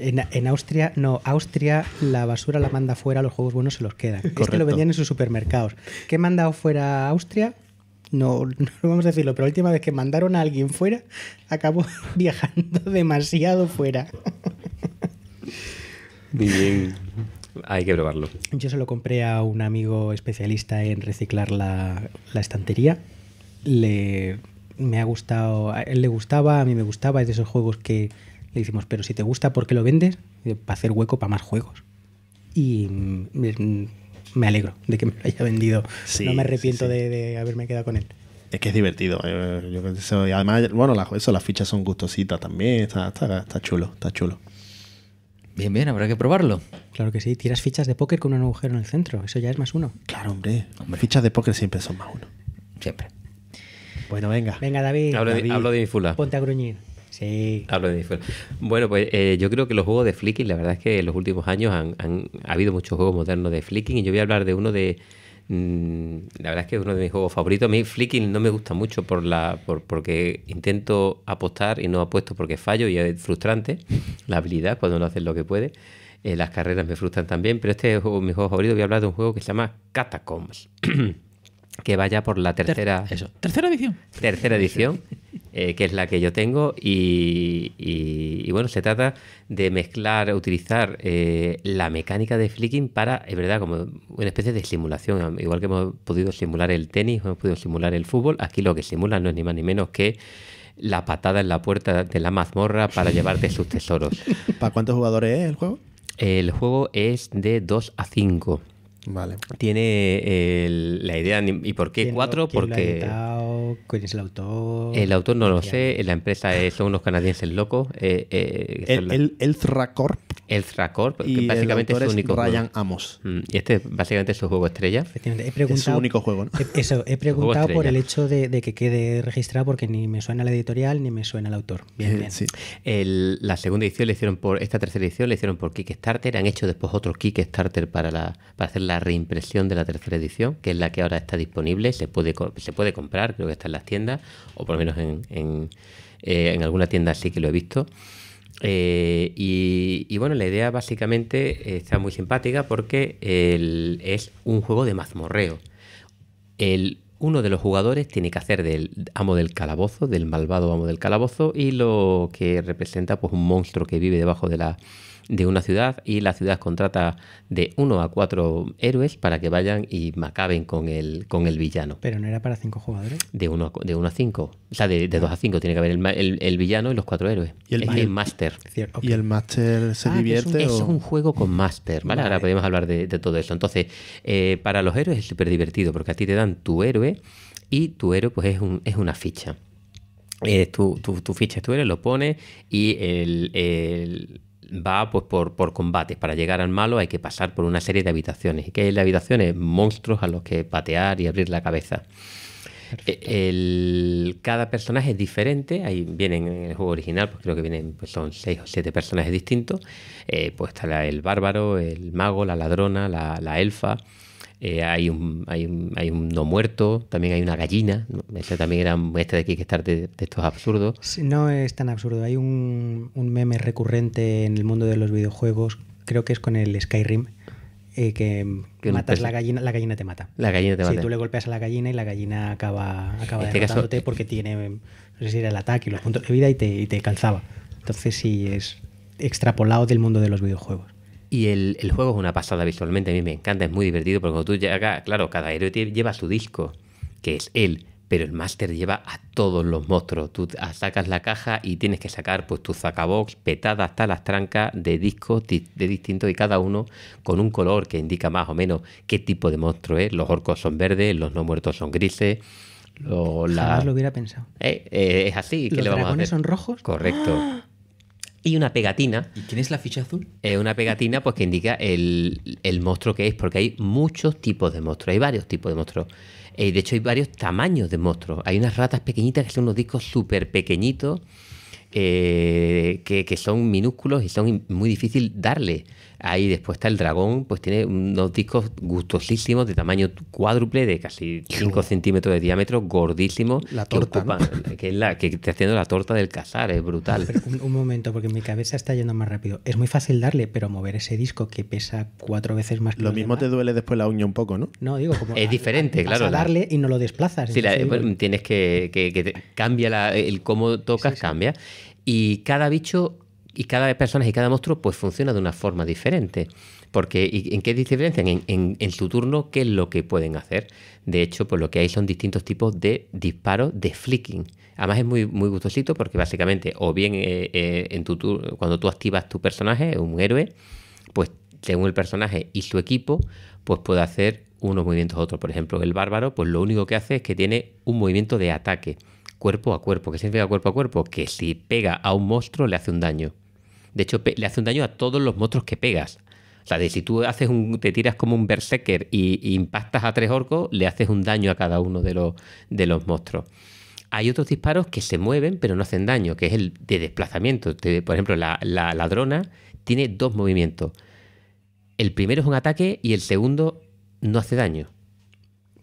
En, Austria, no, Austria la basura la manda fuera, los juegos buenos se los quedan. Es Este lo vendían en sus supermercados. ¿Qué mandado fuera Austria? No, no vamos a decirlo, pero la última vez que mandaron a alguien fuera, acabó viajando demasiado fuera. Bien. Hay que probarlo. Yo se lo compré a un amigo especialista en reciclar la, estantería. Le, me ha gustado, a él le gustaba, a mí me gustaba, es de esos juegos que, le decimos, pero si te gusta, ¿por qué lo vendes? Para hacer hueco para más juegos. Y mm, mm, me alegro de que me lo haya vendido. no me arrepiento De, haberme quedado con él. Es que es divertido. Eh, además, bueno, eso, las fichas son gustositas también. Está, está, está, chulo, está chulo. Bien, bien, habrá que probarlo. Claro que sí. Tiras fichas de póker con un agujero en el centro. Eso ya es más uno. Claro, hombre. hombre. Fichas de póker siempre son más uno. Siempre. Bueno, venga. Venga, David. Hablo, de, mi Ponte a gruñir. Sí. Hablo de Bueno, pues eh, yo creo que los juegos de flicking, la verdad es que en los últimos años han, ha habido muchos juegos modernos de flicking y yo voy a hablar de uno de... Mm, la verdad es que es uno de mis juegos favoritos. A mí flicking no me gusta mucho por la, por, porque intento apostar y no apuesto porque fallo y es frustrante la habilidad cuando no haces lo que puede. Eh, las carreras me frustran también, pero este es mi juego favorito. Voy a hablar de un juego que se llama Catacombs. que vaya por la tercera. eso, tercera edición. Tercera edición, eh, que es la que yo tengo. Y, bueno, se trata de mezclar, utilizar eh, la mecánica de flicking para, es verdad, como una especie de simulación. Igual que hemos podido simular el tenis, hemos podido simular el fútbol, aquí lo que simula no es ni más ni menos que la patada en la puerta de la mazmorra para llevarte sus tesoros. ¿Para cuántos jugadores es el juego? El juego es de 2 a 5. Vale. Tiene eh, la idea. ¿Y por qué cuatro? Porque. es el autor? El autor no lo sé. La empresa es, son unos canadienses locos. Eh, eh, el, el, el Corp. El Corp, que básicamente es su único es Ryan Amos. Mm, y este básicamente es su juego estrella. es su único juego, Eso, he preguntado por el hecho de, que quede registrado porque ni me suena la editorial ni me suena el autor. Bien, eh, bien. la segunda edición le hicieron por. Esta tercera edición le hicieron por Kickstarter. Han hecho después otro Kickstarter para, la, para hacer la reimpresión de la tercera edición, que es la que ahora está disponible, se puede, se puede comprar, creo que está en las tiendas, o por lo menos en, en, eh, alguna tienda sí que lo he visto. Eh, y, bueno, la idea básicamente eh, está muy simpática porque es un juego de mazmorreo. El, uno de los jugadores tiene que hacer del amo del calabozo, del malvado amo del calabozo, y lo que representa pues un monstruo que vive debajo de la, de una ciudad y la ciudad contrata de uno a cuatro héroes para que vayan y macaben con el, con el villano. ¿Pero no era para cinco jugadores? De uno a, de uno a cinco. O sea, de, dos a cinco tiene que haber el, villano y los cuatro héroes. ¿Y el, es el máster. ¿Y el máster se ah, divierte? Es un, es un, juego con máster, ¿vale? Ahora podemos hablar de, todo eso. Entonces, eh, para los héroes es súper divertido porque a ti te dan tu héroe y tu héroe pues es, es una ficha. Eh, tu, tu, tu, ficha, tu héroe lo pones y el va pues, por, combates. Para llegar al malo hay que pasar por una serie de habitaciones. ¿Y qué es la habitación? habitaciones? Monstruos a los que patear y abrir la cabeza. E, cada personaje es diferente. Ahí vienen en el juego original, pues creo que vienen, pues, son seis o siete personajes distintos. Eh, pues está el bárbaro, el mago, la ladrona, la elfa. Eh, hay, un, hay, un, hay, no muerto, también hay una gallina, esa también era muestra de aquí que estar de, estos absurdos. no es tan absurdo, hay un, meme recurrente en el mundo de los videojuegos, creo que es con el Skyrim. Eh, que, matas la gallina, la gallina te mata. La gallina te tú le golpeas a la gallina y la gallina acaba, acaba este derrotándote porque tiene, no sé si era el ataque, los puntos de vida y te, y te calzaba. Entonces sí es extrapolado del mundo de los videojuegos. Y el, el, juego es una pasada visualmente, a mí me encanta, es muy divertido, porque tú llegas, claro, cada héroe lleva su disco, que es él, pero el máster lleva a todos los monstruos. Tú sacas la caja y tienes que sacar pues tu zacabox petada hasta las trancas de discos de distintos y cada uno con un color que indica más o menos qué tipo de monstruo es. Los orcos son verdes, los no muertos son grises. Lo, lo hubiera pensado. Eh, eh, es así. ¿Los le vamos a hacer? son rojos? Correcto. ¡Ah! y una pegatina. ¿Y quién es la ficha azul? Es una pegatina pues que indica el, monstruo que es, porque hay muchos tipos de monstruos, hay varios tipos de monstruos. Eh, de hecho, hay varios tamaños de monstruos. Hay unas ratas pequeñitas que son unos discos súper pequeñitos, eh, que, son minúsculos y son muy difícil darle. Ahí después está el dragón, pues tiene unos discos gustosísimos de tamaño cuádruple, de casi 5 centímetros de diámetro, gordísimo. La torta. Que, es la que está haciendo la torta del cazar, es brutal. Un, momento, porque mi cabeza está yendo más rápido. Es muy fácil darle, pero mover ese disco que pesa cuatro veces más que Lo mismo te duele después la uña un poco, ¿no? No, digo, como. Es diferente, claro. Vas a darle y no lo desplazas. Sí, tienes que. que, cambia el cómo tocas, cambia. Y cada bicho y cada persona y cada monstruo pues funciona de una forma diferente. Porque ¿en qué diferencia? En, en, su turno, ¿qué es lo que pueden hacer? De hecho, pues lo que hay son distintos tipos de disparos de flicking. Además es muy, muy gustosito porque básicamente o bien eh, eh, en tu cuando tú activas tu personaje, un héroe, pues según el personaje y su equipo, pues puede hacer unos movimientos a otros. Por ejemplo, el bárbaro, pues lo único que hace es que tiene un movimiento de ataque cuerpo a cuerpo. ¿Qué significa cuerpo a cuerpo? Que si pega a un monstruo le hace un daño. De hecho, le hace un daño a todos los monstruos que pegas. O sea, de si tú haces un, te tiras como un berserker y, impactas a tres orcos, le haces un daño a cada uno de los, de los monstruos. Hay otros disparos que se mueven pero no hacen daño, que es el de desplazamiento. Por ejemplo, la, ladrona tiene dos movimientos. El primero es un ataque y el segundo no hace daño.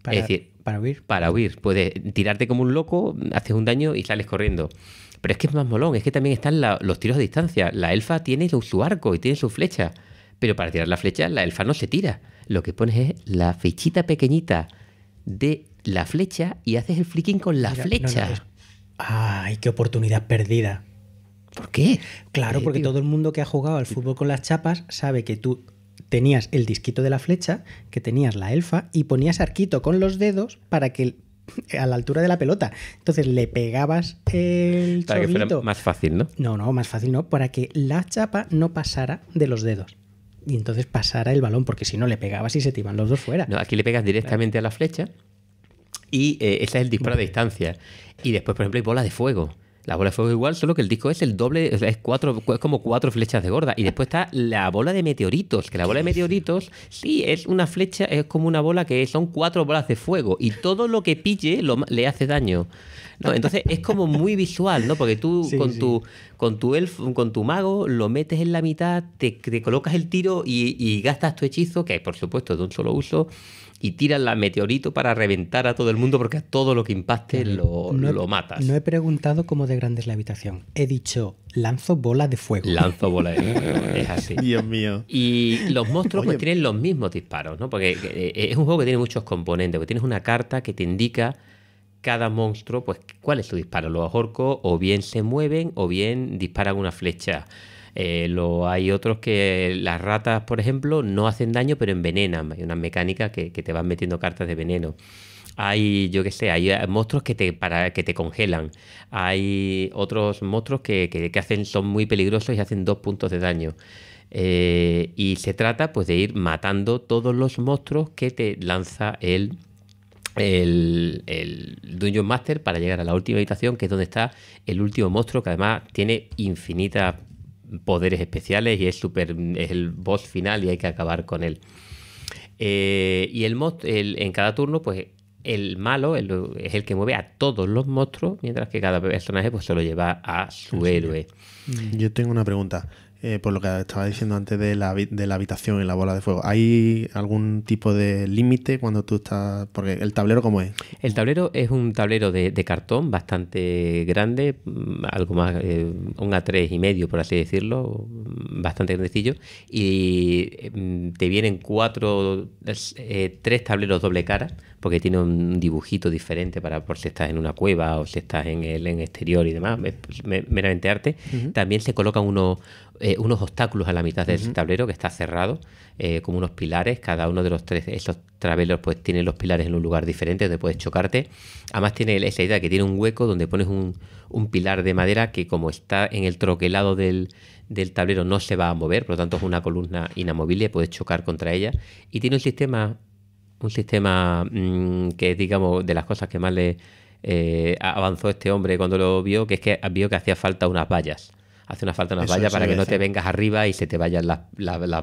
Para, es decir, para huir. Para huir. Puedes tirarte como un loco, haces un daño y sales corriendo. Pero es que es más molón, es que también están los tiros de distancia. La elfa tiene su, arco y tiene su flecha. Pero para tirar la flecha, la elfa no se tira. Lo que pones es la fichita pequeñita de la flecha y haces el flicking con la flecha. Ay, qué oportunidad perdida. ¿Por qué? Claro, eh, porque todo el mundo que ha jugado al fútbol con las chapas sabe que tú tenías el disquito de la flecha, que tenías la elfa y ponías arquito con los dedos para que eh, a la altura de la pelota. Entonces le pegabas el Para que fuera más fácil, ¿no? No, no, más fácil no, para que la chapa no pasara de los dedos. Y entonces pasara el balón, porque si no le pegabas y se te iban los dos fuera. No, aquí le pegas directamente a la flecha y eh, ese es el disparo de distancia. Y después, por ejemplo, hay bola de fuego la bola de fuego es igual, solo que el disco es el doble, es, cuatro, es como cuatro flechas de gorda. Y ah. después está la bola de meteoritos, que la bola de meteoritos, sí, es una flecha, es como una bola que son cuatro bolas de fuego. Y todo lo que pille lo, le hace daño. No, entonces es como muy visual, ¿no? Porque tú con tu con tu elfo, con tu mago, lo metes en la mitad, te, colocas el tiro y, gastas tu hechizo, que por supuesto es de un solo uso y tiran la meteorito para reventar a todo el mundo porque a todo lo que impacte lo, lo matas. No he preguntado cómo de grande es la habitación. He dicho, lanzo bola de fuego. Lanzo bola de fuego. es así. Dios mío. Y los monstruos pues, tienen los mismos disparos, ¿no? Porque eh, eh, es un juego que tiene muchos componentes, porque tienes una carta que te indica cada monstruo, pues cuál es su disparo. Los ahorco o bien se mueven o bien disparan una flecha. Eh, lo, hay otros que las ratas, por ejemplo, no hacen daño, pero envenenan. Hay una mecánica que, te van metiendo cartas de veneno hay, yo qué sé, hay eh, monstruos que te, para, que te congelan, hay otros monstruos que, hacen, son muy peligrosos y hacen dos puntos de daño. Eh, y se trata pues de ir matando todos los monstruos que te lanza el, el, el Dungeon Master para llegar a la última habitación, que es donde está el último monstruo, que además tiene infinita poderes especiales y es, super, es el boss final y hay que acabar con él. Eh, y el, en cada turno, pues el malo es el que mueve a todos los monstruos, mientras que cada personaje pues, se lo lleva a su héroe. Yo tengo una pregunta. Eh, por lo que estaba diciendo antes de la, habitación en la bola de fuego. ¿Hay algún tipo de límite cuando tú estás...? Porque el tablero, ¿cómo es? El tablero es un tablero de, de cartón bastante grande, mm, algo más, eh, un A3 y medio, por así decirlo, mm, bastante grandecillo, y em, te vienen cuatro, eh, tres tableros doble cara, porque tiene un dibujito diferente para por si estás en una cueva o si estás en el en exterior y demás, pues, meramente arte. También se colocan unos eh, unos obstáculos a la mitad del tablero que está cerrado, eh, como unos pilares. Cada uno de los tres, estos travelos, pues tiene los pilares en un lugar diferente donde puedes chocarte. Además, tiene esa idea que tiene un hueco donde pones un, un pilar de madera que, como está en el troquelado del, tablero, no se va a mover, por lo tanto, es una columna inamovible, puedes chocar contra ella. Y tiene un sistema, un sistema mm, que es, digamos, de las cosas que más le. Eh, avanzó este hombre cuando lo vio, que es que vio que hacía falta unas vallas hace una falta unas vallas para que no te vengas arriba y se te vayan las,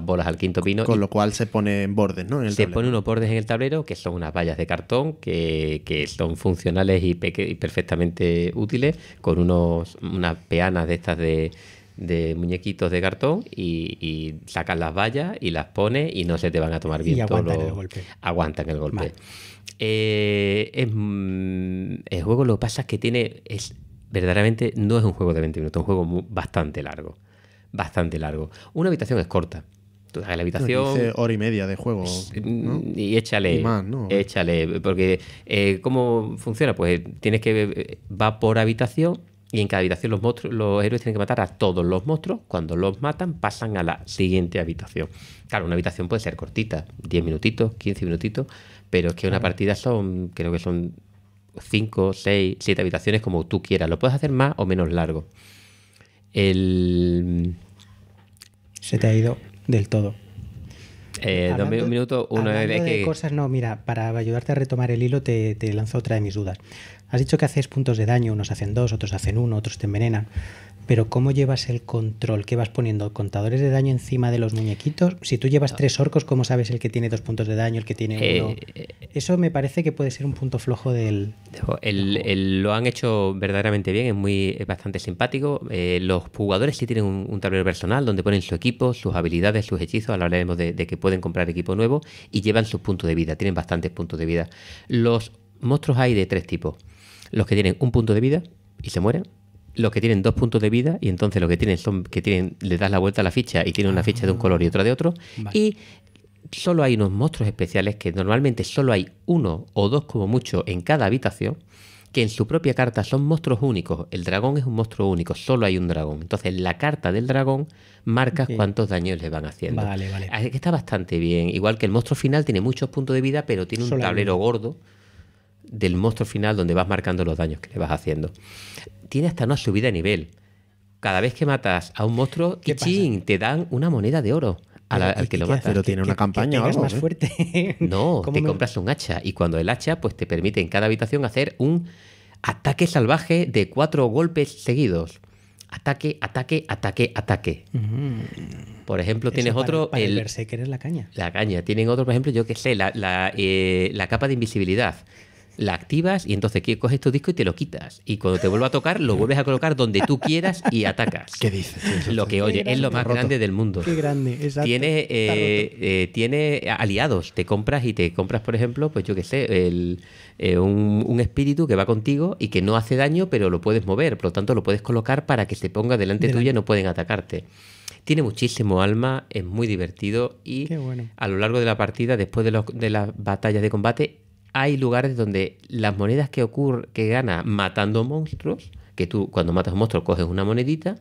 bolas al quinto pino. Con, lo cual se pone en bordes, ¿no? En se pone unos bordes en el tablero que son unas vallas de cartón que, que son funcionales y, perfectamente útiles con unos, unas peanas de estas de, de muñequitos de cartón y, sacan las vallas y las pones y no se te van a tomar bien aguantan todo el golpe. Aguantan el golpe. Eh, mm, el juego lo pasa es que tiene verdaderamente no es un juego de 20 minutos, es un juego bastante largo. Bastante largo. Una habitación es corta. Tú la habitación. hora y media de juego. Y échale. más, Échale. Porque, eh, ¿cómo funciona? Pues eh, tienes que. Eh, va por habitación y en cada habitación los, monstruos, los héroes tienen que matar a todos los monstruos. Cuando los matan, pasan a la siguiente habitación. Claro, una habitación puede ser cortita, 10 minutitos, 15 minutitos, pero es que una partida son, creo que son 5, 6, 7 habitaciones como tú quieras. Lo puedes hacer más o menos largo. El... Se te ha ido del todo. Eh, hablando, dos minutos, una de cosas, no, mira, para ayudarte a retomar el hilo, te lanzo otra de mis dudas. Has dicho que haces puntos de daño, unos hacen dos, otros hacen uno, otros te envenenan. Pero ¿cómo llevas el control? ¿Qué vas poniendo? ¿Contadores de daño encima de los muñequitos? Si tú llevas tres orcos, ¿cómo sabes el que tiene dos puntos de daño, el que tiene uno? Eh, Eso me parece que puede ser un punto flojo del... lo han hecho verdaderamente bien, es, muy, bastante simpático. Eh, los jugadores sí tienen un, tablero personal donde ponen su equipo, sus habilidades, sus hechizos. Ahora hablaremos de, de que pueden comprar equipo nuevo y llevan sus puntos de vida, tienen bastantes puntos de vida. Los monstruos hay de tres tipos los que tienen un punto de vida y se mueren, los que tienen dos puntos de vida y entonces los que tienen son que tienen le das la vuelta a la ficha y tienen una ficha de un ah. color y otra de otro y solo hay unos monstruos especiales que normalmente solo hay uno o dos como mucho en cada habitación que en su propia carta son monstruos únicos. El dragón es un monstruo único, solo hay un dragón. Entonces, la carta del dragón marca cuántos daños le van haciendo. Vale, vale. Está bastante bien. Igual que el monstruo final tiene muchos puntos de vida, pero tiene un tablero gordo del monstruo final donde vas marcando los daños que le vas haciendo. Tiene hasta una subida de nivel. Cada vez que matas a un monstruo, ching, te dan una moneda de oro. al que lo matas. Pero tiene una campaña más eh? fuerte. No, te compras un hacha y cuando el hacha, pues te permite en cada habitación hacer un ataque salvaje de cuatro golpes seguidos. Ataque, ataque, ataque, ataque. Mm. Por ejemplo, tienes otro. Para el, que eres la caña. La caña. Tienen otro, por ejemplo, yo que sé, la, eh, la capa de invisibilidad la activas y entonces coges tu disco y te lo quitas. Y cuando te vuelva a tocar, lo vuelves a colocar donde tú quieras y atacas. ¿Qué dices? lo que oye, es lo más grande del mundo. Qué grande, exacto. Tiene, eh, eh, tiene aliados, te compras y te compras, por ejemplo, pues yo qué sé, eh, un, espíritu que va contigo y que no hace daño, pero lo puedes mover, por lo tanto lo puedes colocar para que se ponga delante, tuyo tuya y no pueden atacarte. Tiene muchísimo alma, es muy divertido y a lo largo de la partida, después de, de las batallas de combate, hay lugares donde las monedas que ocurre, que ganas matando monstruos, que tú cuando matas monstruos un monstruo coges una monedita,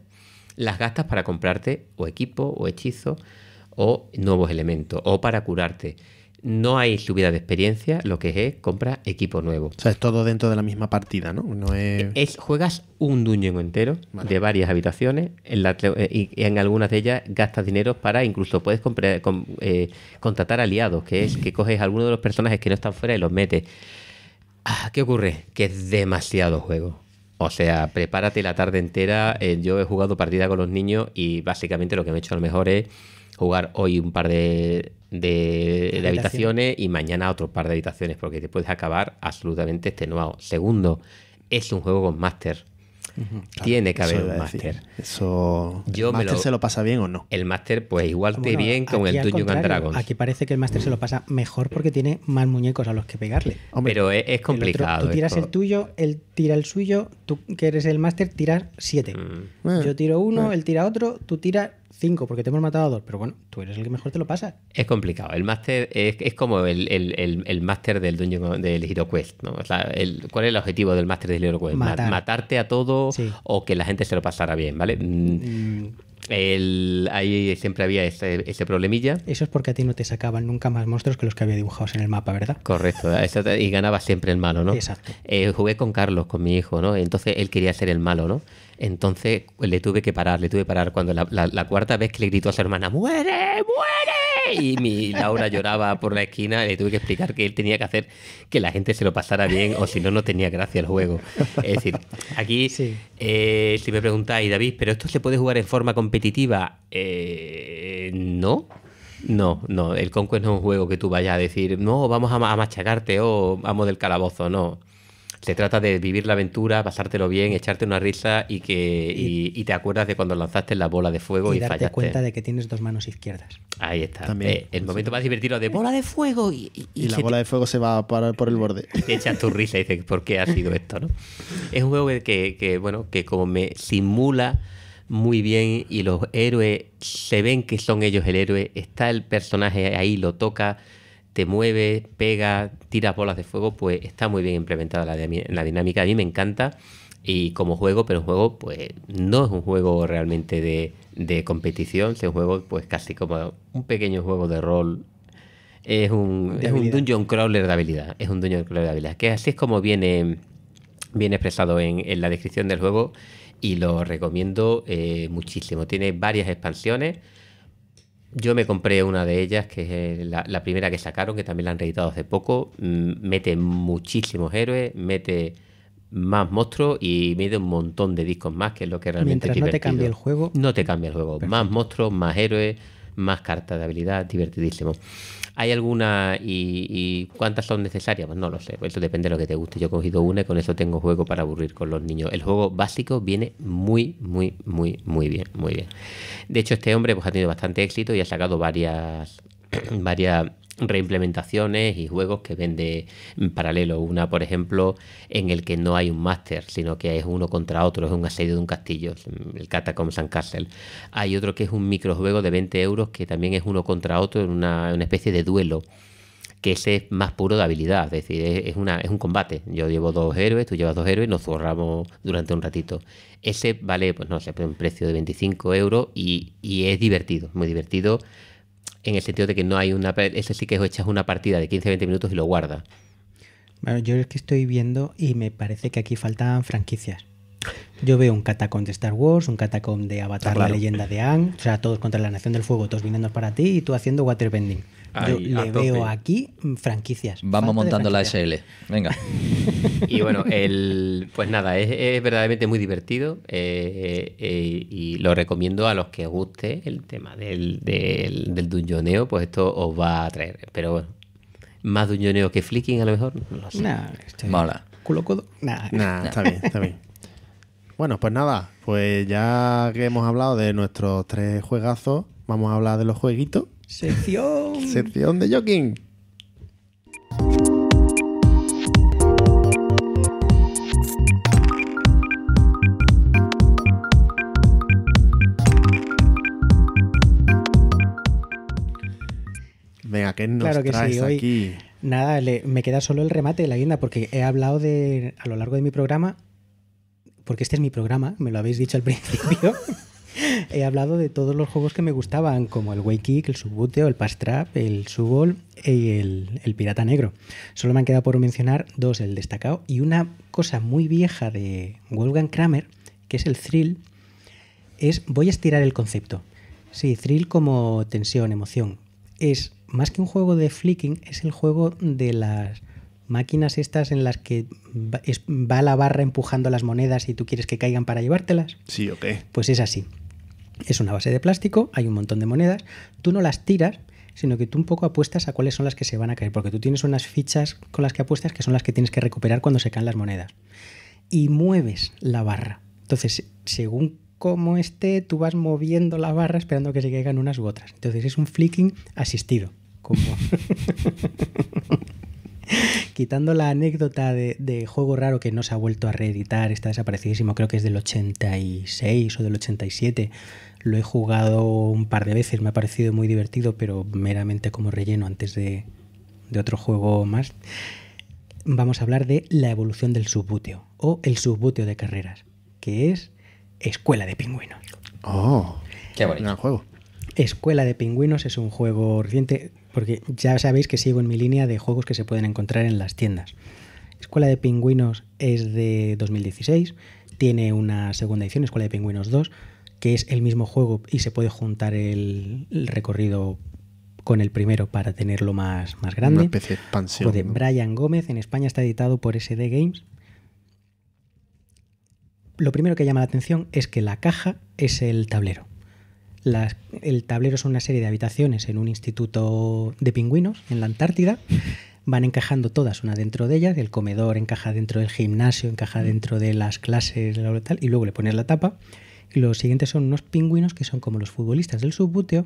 las gastas para comprarte o equipo o hechizo o nuevos elementos o para curarte. No hay subida de experiencia, lo que es compra equipo nuevo. O sea, es todo dentro de la misma partida, ¿no? E-, es... juegas un dungeon entero de varias habitaciones eh, y en algunas de ellas gastas dinero para, incluso puedes comprar, eh, contratar aliados, que es que coges a alguno de los personajes que no están fuera y los metes. Ah, ¿Qué ocurre? Que es demasiado juego. O sea, prepárate la tarde entera. Eh, yo he jugado partida con los niños y básicamente lo que me he hecho a lo mejor es jugar hoy un par de, habitaciones y mañana otro par de habitaciones, porque te puedes acabar absolutamente extenuado. Segundo, es un juego con máster. Tiene que haber un máster. Eso. Yo ¿El máster se lo pasa bien o no? El máster, pues igual te viene bien con el tuyo and Dragons. Aquí parece que el máster se lo pasa mejor porque tiene más muñecos a los que pegarle. Pero es, complicado. tiras el tuyo, él tira el suyo, tú que eres el máster, tirar siete. Mm. Yo ah, tiro uno, ah. él tira otro, tú tiras porque te hemos matado a dos, pero bueno, tú eres el que mejor te lo pasa. Es complicado. El máster es, como el, máster del Dungeon del Hero Quest, ¿no? el, ¿Cuál es el objetivo del máster del Hero Quest? matarte a todo o que la gente se lo pasara bien, ¿vale? Mm, mm. ahí siempre había ese, problemilla. Eso es porque a ti no te sacaban nunca más monstruos que los que había dibujados en el mapa, ¿verdad? Correcto, y ganaba siempre el malo, ¿no? Exacto. Eh, jugué con Carlos, con mi hijo, ¿no? Entonces él quería ser el malo, ¿no? Entonces pues, le tuve que parar, le tuve que parar. Cuando la, cuarta vez que le gritó a su hermana, ¡muere, muere! Y mi Laura lloraba por la esquina, le tuve que explicar que él tenía que hacer que la gente se lo pasara bien o si no, no tenía gracia el juego. Es decir, aquí, eh, si me preguntáis, David, ¿pero esto se puede jugar en forma competitiva? Eh, no. No, no, el Conquest no es un juego que tú vayas a decir, no, vamos a, machacarte o oh, vamos del calabozo, no. Se trata de vivir la aventura, pasártelo bien, echarte una risa y que te acuerdas de cuando lanzaste la bola de fuego y, y darte cuenta de que tienes dos manos izquierdas. Ahí está. También, eh, el momento más divertido de bola de fuego y, la bola de fuego se va parar por el borde. Te echas tu risa y dices, ¿por qué ha sido esto? ¿no? Es un juego que, que, bueno, que como me simula muy bien y los héroes se ven que son ellos el héroe, está el personaje ahí, lo toca te mueve, pega, tira bolas de fuego, pues está muy bien implementada la, dinámica. A mí me encanta y como juego, pero juego, pues no es un juego realmente de, competición, es un juego, pues casi como un pequeño juego de rol. Es un, dungeon crawler de habilidad. Es un dungeon crawler de habilidad. Que así es como viene, viene expresado en, la descripción del juego y lo recomiendo eh, muchísimo. Tiene varias expansiones yo me compré una de ellas, que es eh, la, primera que sacaron, que también la han reeditado hace poco. Mm, mete muchísimos héroes, mete más monstruos y mete un montón de discos más, que es lo que realmente Mientras no te cambia el juego. No te cambia el juego. Más monstruos, más héroes, más cartas de habilidad, divertidísimo. ¿Hay alguna y, cuántas son necesarias? Pues no lo sé, eso depende de lo que te guste. Yo he cogido una y con eso tengo juego para aburrir con los niños. El juego básico viene muy, muy, muy, muy bien, muy bien. De hecho, este hombre pues, ha tenido bastante éxito y ha sacado varias, varias reimplementaciones y juegos que vende en paralelo. Una, por ejemplo, en el que no hay un máster, sino que es uno contra otro, es un asedio de un castillo, el Catacombs and Castle. Hay otro que es un microjuego de 20 euros que también es uno contra otro, en una, especie de duelo que ese es más puro de habilidad, es decir, es, una, es un combate. Yo llevo dos héroes, tú llevas dos héroes, nos zorramos durante un ratito. Ese vale, pues no sé, un precio de 25 euros y, y es divertido, muy divertido en el sentido de que no hay una. Ese sí que echas una partida de 15-20 minutos y lo guardas. Bueno, yo es que estoy viendo y me parece que aquí faltan franquicias. Yo veo un catacomb de Star Wars, un catacomb de Avatar, ah, la leyenda de Ang, o sea, todos contra la Nación del Fuego, todos viniendo para ti y tú haciendo waterbending le veo aquí franquicias. Vamos montando la SL. Venga. y bueno, pues nada, es, verdaderamente muy divertido eh, eh, eh, y lo recomiendo a los que guste el tema del, del, pues esto os va a traer. Pero bueno, más duñoneo que flicking a lo mejor, no lo sé. Este culo codo. está bien, está bien. Bueno, pues nada, pues ya que hemos hablado de nuestros tres juegazos, vamos a hablar de los jueguitos Sección. Sección de Joking. Venga, ¿qué nos claro que sí. aquí? Nada, me queda solo el remate de la guinda porque he hablado de a lo largo de mi programa, porque este es mi programa, me lo habéis dicho al principio. He hablado de todos los juegos que me gustaban, como el Way Kick, el Subbuteo, el trap el Subol y el, Pirata Negro. Solo me han quedado por mencionar dos, el destacado y una cosa muy vieja de Wolfgang Kramer, que es el thrill, es, voy a estirar el concepto. Sí, thrill como tensión, emoción. Es más que un juego de flicking, es el juego de las máquinas estas en las que va, la barra empujando las monedas y tú quieres que caigan para llevártelas. Sí, ok. Pues es así. Es una base de plástico, hay un montón de monedas, tú no las tiras, sino que tú un poco apuestas a cuáles son las que se van a caer, porque tú tienes unas fichas con las que apuestas que son las que tienes que recuperar cuando se caen las monedas. Y mueves la barra. Entonces, según cómo esté, tú vas moviendo la barra esperando que se caigan unas u otras. Entonces es un flicking asistido. Como... Quitando la anécdota de, de, juego raro que no se ha vuelto a reeditar, está desaparecidísimo, creo que es del 86 o del 87 lo he jugado un par de veces, me ha parecido muy divertido, pero meramente como relleno antes de, otro juego más. Vamos a hablar de la evolución del subbuteo o el subbuteo de carreras, que es Escuela de Pingüinos. Oh, qué bonito juego. Escuela de Pingüinos es un juego reciente, porque ya sabéis que sigo en mi línea de juegos que se pueden encontrar en las tiendas. Escuela de Pingüinos es de 2016, tiene una segunda edición, Escuela de Pingüinos 2, que es el mismo juego y se puede juntar el, recorrido con el primero para tenerlo más, más grande. Una de expansión. Brian Gómez, en España está editado por SD Games. Lo primero que llama la atención es que la caja es el tablero. el tablero es una serie de habitaciones en un instituto de pingüinos en la Antártida. Van encajando todas una dentro de ellas. El comedor encaja dentro del gimnasio, encaja dentro de las clases y luego le pones la tapa. Los siguientes son unos pingüinos que son como los futbolistas del subbuteo,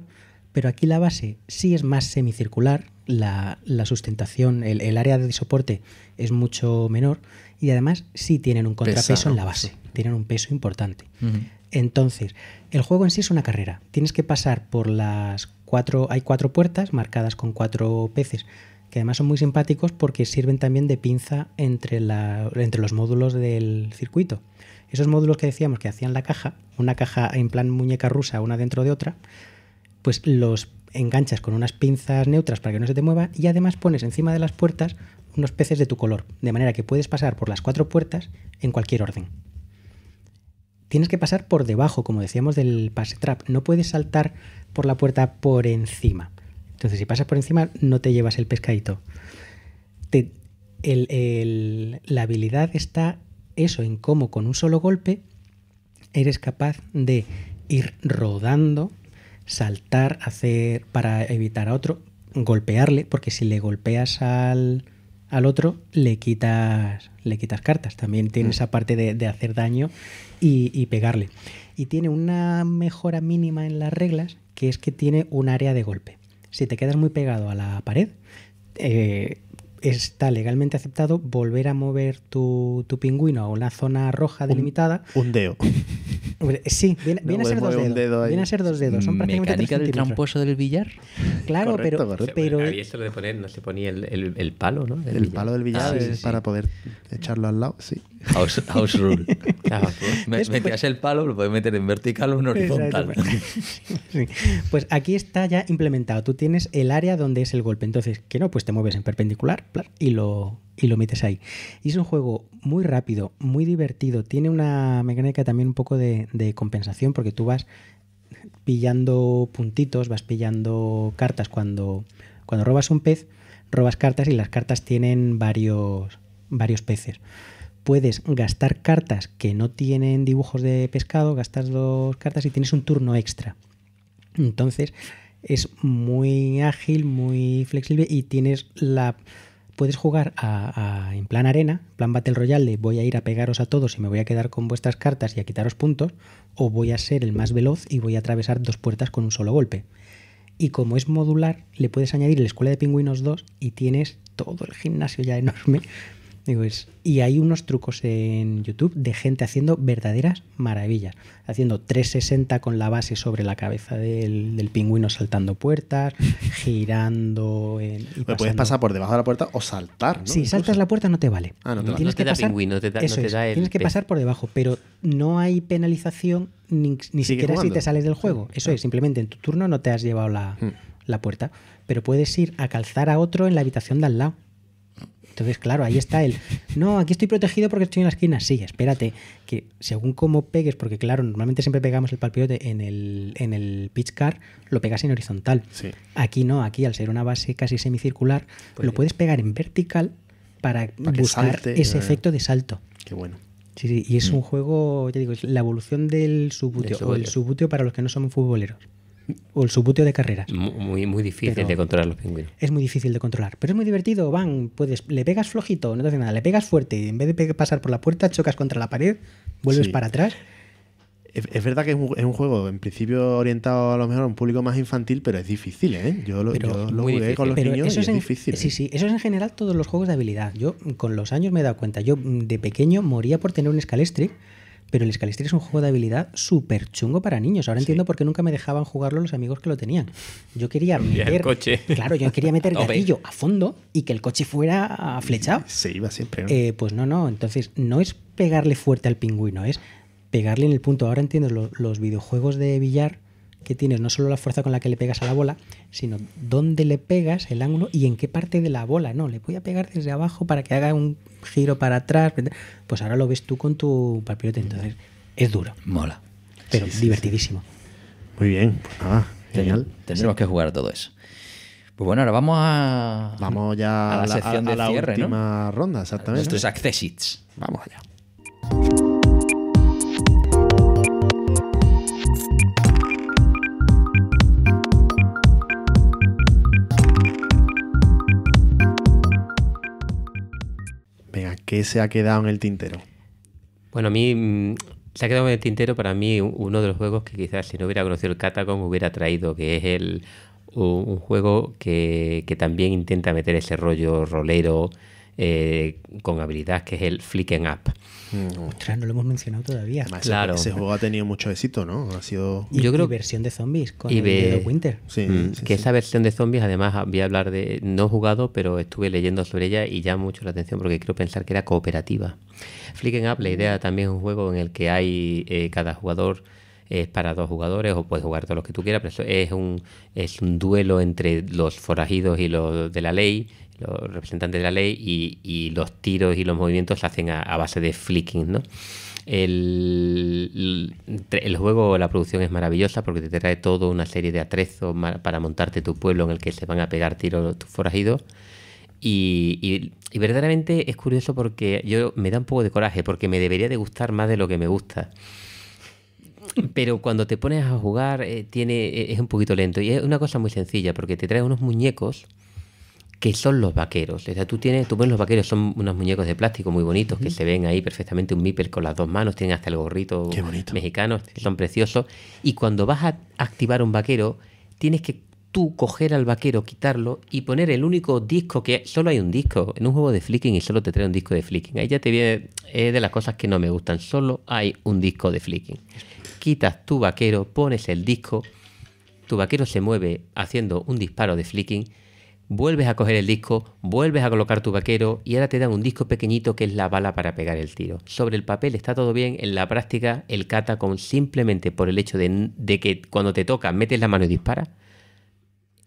pero aquí la base sí es más semicircular, la, sustentación, el, área de soporte es mucho menor y además sí tienen un contrapeso en la base, tienen un peso importante. Entonces, el juego en sí es una carrera. Tienes que pasar por las cuatro, hay cuatro puertas marcadas con cuatro peces que además son muy simpáticos porque sirven también de pinza entre, entre los módulos del circuito esos módulos que decíamos que hacían la caja, una caja en plan muñeca rusa, una dentro de otra, pues los enganchas con unas pinzas neutras para que no se te mueva y además pones encima de las puertas unos peces de tu color, de manera que puedes pasar por las cuatro puertas en cualquier orden. Tienes que pasar por debajo, como decíamos, del pass trap. No puedes saltar por la puerta por encima. Entonces, si pasas por encima, no te llevas el pescadito. la habilidad está eso en cómo con un solo golpe eres capaz de ir rodando, saltar, hacer para evitar a otro, golpearle, porque si le golpeas al, otro, le quitas, le quitas cartas. También tiene mm. esa parte de, hacer daño y, y, pegarle. Y tiene una mejora mínima en las reglas, que es que tiene un área de golpe. Si te quedas muy pegado a la pared, eh, está legalmente aceptado volver a mover tu, tu pingüino a una zona roja delimitada. Un, dedo. Sí, viene, a pues ser dos dedos. viene a ser dos dedos. Son ¿Mecánica del tramposo del billar? Claro, pero, pero... Había esto de poner, no se ponía el, el, el palo, ¿no? el palo del billar es ah, para poder echarlo al lado, sí. House, house rule. Pues, metías el palo, lo puedes meter en vertical o en horizontal. Pues aquí está ya implementado. Tú tienes el área donde es el golpe. Entonces, ¿qué no, pues te mueves en perpendicular y lo, lo metes ahí. Y es un juego muy rápido, muy divertido. Tiene una mecánica también un poco de, compensación porque tú vas pillando puntitos, vas pillando cartas cuando, cuando robas un pez, robas cartas y las cartas tienen varios, varios peces. Puedes gastar cartas que no tienen dibujos de pescado, gastas dos cartas y tienes un turno extra. Entonces es muy ágil, muy flexible y tienes la puedes jugar a, en plan arena, plan Battle Royale, de voy a ir a pegaros a todos y me voy a quedar con vuestras cartas y a quitaros puntos, o voy a ser el más veloz y voy a atravesar dos puertas con un solo golpe. Y como es modular, le puedes añadir la Escuela de Pingüinos 2 y tienes todo el gimnasio ya enorme y hay unos trucos en YouTube de gente haciendo verdaderas maravillas. Haciendo 360 con la base sobre la cabeza del, del pingüino saltando puertas, girando. En, pues puedes pasar por debajo de la puerta o saltar. Si saltas la puerta no te vale. Ah, no te, tienes que pasar, pingüino, no te da el Tienes que pasar por debajo, pero no hay penalización ni, siquiera si te sales del juego. eso es, simplemente en tu turno no te has llevado mm. la puerta. Pero puedes ir a calzar a otro en la habitación de al lado entonces, claro, ahí está el, no, aquí estoy protegido porque estoy en la esquina. Sí, espérate, que según cómo pegues, porque claro, normalmente siempre pegamos el palpiote en el, en el pitch car, lo pegas en horizontal. Aquí no, aquí al ser una base casi semicircular, pues lo puedes pegar en vertical para, buscar ese efecto de salto. Qué bueno. Sí, y es mm. un juego, ya digo, es la evolución del subuteo, o el subuteo para los que no somos futboleros o el subbuteo de carreras. Muy, muy difícil de controlar los pingüinos. Es muy difícil de controlar, pero es muy divertido. Van, puedes, le pegas flojito, no te hace nada, le pegas fuerte en vez de pasar por la puerta, chocas contra la pared, vuelves para atrás. Es, verdad que es un, juego, en principio orientado a lo mejor a un público más infantil, pero es difícil, ¿eh? Yo lo, jugué con los niños es, difícil. ¿eh? Sí, sí, eso es en general todos los juegos de habilidad. Yo con los años me he dado cuenta. Yo mm, de pequeño moría por tener un Scalestric, pero el Scalister es un juego de habilidad súper chungo para niños. Ahora entiendo por qué nunca me dejaban jugarlo los amigos que lo tenían. Yo quería meter. El coche. Claro, yo quería meter gatillo a fondo y que el coche fuera flechado. Se iba siempre. Eh, pues no, no. Entonces, no es pegarle fuerte al pingüino, es pegarle en el punto. Ahora entiendo, los videojuegos de billar que tienes no solo la fuerza con la que le pegas a la bola, sino dónde le pegas, el ángulo y en qué parte de la bola. No, le voy a pegar desde abajo para que haga un giro para atrás. Pues ahora lo ves tú con tu papillote. Entonces es duro. Mola. Pero divertidísimo. Muy bien, pues genial. Tendremos que jugar todo eso. Pues bueno, ahora vamos a. Vamos ya a la, sección de la última ronda, exactamente. es accessits. Vamos allá. se ha quedado en el tintero? Bueno, a mí mm, se ha quedado en el tintero para mí uno de los juegos que quizás si no hubiera conocido el Catacomb hubiera traído, que es el un juego que, también intenta meter ese rollo rolero eh, con habilidad, que es el Flicken Up. Mm. Ostras, no lo hemos mencionado todavía. claro. Ese, juego ha tenido mucho éxito, ¿no? Ha sido. Yo creo. versión de zombies con el Winter. Mm. que esa versión de zombies, además, ah, voy a hablar de. No he jugado, pero estuve leyendo sobre ella y llama mucho la atención porque quiero pensar que era cooperativa. Flicken Up, la idea también es un juego en el que hay eh, cada jugador es para dos jugadores o puedes jugar todos los que tú quieras, pero es un, es un duelo entre los forajidos y los de la ley los representantes de la ley, y, los tiros y los movimientos se hacen a, base de flicking, ¿no? El, juego, la producción es maravillosa porque te trae toda una serie de atrezos para montarte tu pueblo en el que se van a pegar tiros tus forajidos. Y, verdaderamente es curioso porque yo me da un poco de coraje porque me debería de gustar más de lo que me gusta. Pero cuando te pones a jugar eh, tiene, eh, es un poquito lento. Y es una cosa muy sencilla porque te trae unos muñecos que son los vaqueros. O sea, tú tienes, tú pones los vaqueros, son unos muñecos de plástico muy bonitos que se ven ahí perfectamente, un miper con las dos manos, tienen hasta el gorrito mexicano, son preciosos. Y cuando vas a activar un vaquero, tienes que tú coger al vaquero, quitarlo y poner el único disco que solo hay un disco en un juego de flicking y solo te trae un disco de flicking. Ahí ya te viene es de las cosas que no me gustan, solo hay un disco de flicking. Quitas tu vaquero, pones el disco, tu vaquero se mueve haciendo un disparo de flicking vuelves a coger el disco, vuelves a colocar tu vaquero y ahora te dan un disco pequeñito que es la bala para pegar el tiro. Sobre el papel está todo bien, en la práctica el con simplemente por el hecho de, que cuando te toca metes la mano y dispara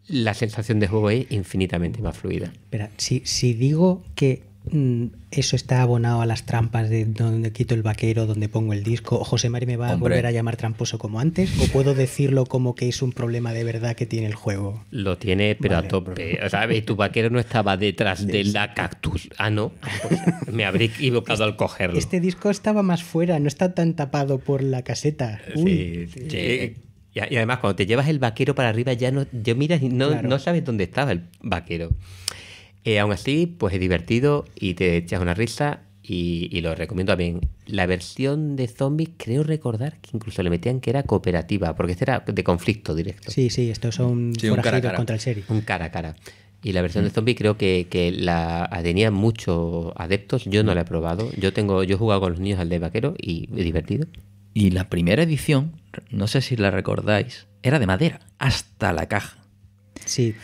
la sensación de juego es infinitamente más fluida. Espera, si, si digo que Mm, eso está abonado a las trampas de donde quito el vaquero, donde pongo el disco. José Mari me va a volver a llamar tramposo como antes, o puedo decirlo como que es un problema de verdad que tiene el juego. Lo tiene, pero a tope. tu vaquero no estaba detrás de la cactus. Ah, no. Pues me habré equivocado al este- cogerlo. Este disco estaba más fuera, no está tan tapado por la caseta. Sí, Y, además, cuando te llevas el vaquero para arriba, ya no, yo miras no sabes dónde estaba el vaquero. Eh, aún así, pues es divertido y te echas una risa y, lo recomiendo también. La versión de zombie creo recordar que incluso le metían que era cooperativa, porque este era de conflicto directo. Sí, sí, estos son un cara, Un cara a cara. Y la versión de mm. zombie creo que, la tenía muchos adeptos. Yo no la he probado. Yo tengo, yo he jugado con los niños al de vaquero y es divertido. Y la primera edición, no sé si la recordáis, era de madera, hasta la caja. Sí.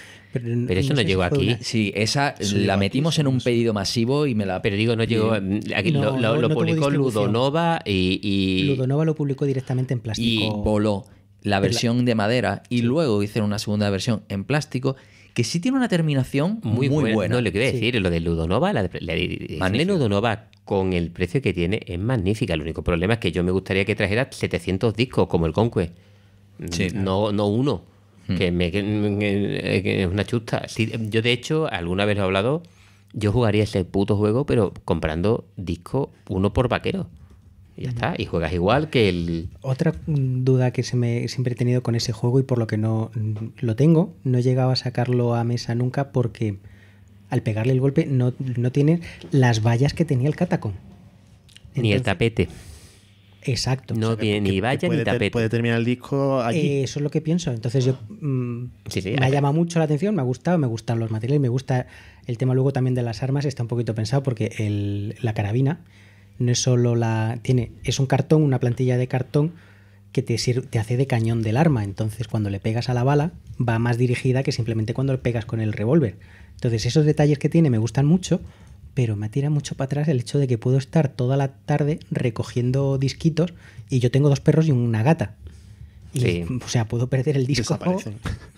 Pero, eso no, llegó aquí. Sí, esa la metimos en un pedido masivo y me la. Pero digo, no llegó. Mm, aquí, lo, publicó Ludonova y, Ludonova lo publicó directamente en plástico. Y voló la versión de madera y luego hicieron una segunda versión en plástico que sí tiene una terminación muy, buena. No, lo decir, lo de Ludonova, la, la Ludonova con el precio que tiene es magnífica. El único problema es que yo me gustaría que trajera 700 discos como el Conquest. no, no uno. Hmm. que, me, eh, es una chusta. yo, de hecho, alguna vez he hablado, yo jugaría ese puto juego, pero comprando disco uno por vaquero. Y ya hmm. está, y juegas igual que el... Otra mm, duda que se me, siempre he tenido con ese juego y por lo que no lo tengo, no he llegado a sacarlo a mesa nunca porque al pegarle el golpe no, no tiene las vallas que tenía el catacón. Ni el tapete. Exacto. No ni tapete. puede terminar el disco allí. Eh, eso es lo que pienso. Entonces yo mm, sí, me llama mucho la atención, me ha gustado, me gustan los materiales, me gusta el tema luego también de las armas, está un poquito pensado porque la carabina no es solo la tiene, es un cartón, una plantilla de cartón que te, te hace de cañón del arma. Entonces cuando le pegas a la bala va más dirigida que simplemente cuando le pegas con el revólver. Entonces esos detalles que tiene me gustan mucho pero me tira mucho para atrás el hecho de que puedo estar toda la tarde recogiendo disquitos y yo tengo dos perros y una gata. Y, O sea, puedo perder el disco.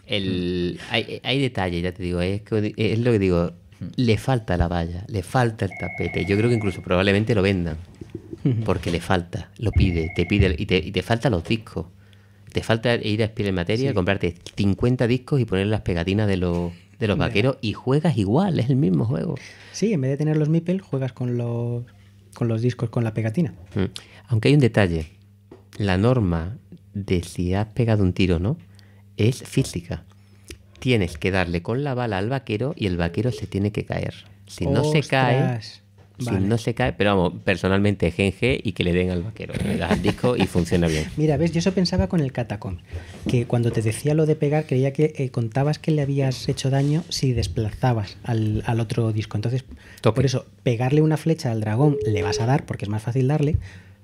hay, hay detalles, ya te digo, es, lo que digo, le falta la valla, le falta el tapete. Yo creo que incluso probablemente lo vendan, porque le falta, lo pide, te pide y te, y te faltan los discos. Te falta ir a Spiel en Materia, comprarte 50 discos y poner las pegatinas de los de los vaqueros y juegas igual, es el mismo juego. Sí, en vez de tener los Mipel, juegas con los, con los discos con la pegatina. Mm. Aunque hay un detalle, la norma de si has pegado un tiro o no es física. Tienes que darle con la bala al vaquero y el vaquero se tiene que caer. Si no se cae, si no se cae, pero vamos, personalmente Genge y que le den al vaquero. Le das al disco y funciona bien. Mira, ves, yo eso pensaba con el catacom Que cuando te decía lo de pegar, creía que eh, contabas que le habías hecho daño si desplazabas al, otro disco. Entonces, por eso, pegarle una flecha al dragón le vas a dar, porque es más fácil darle,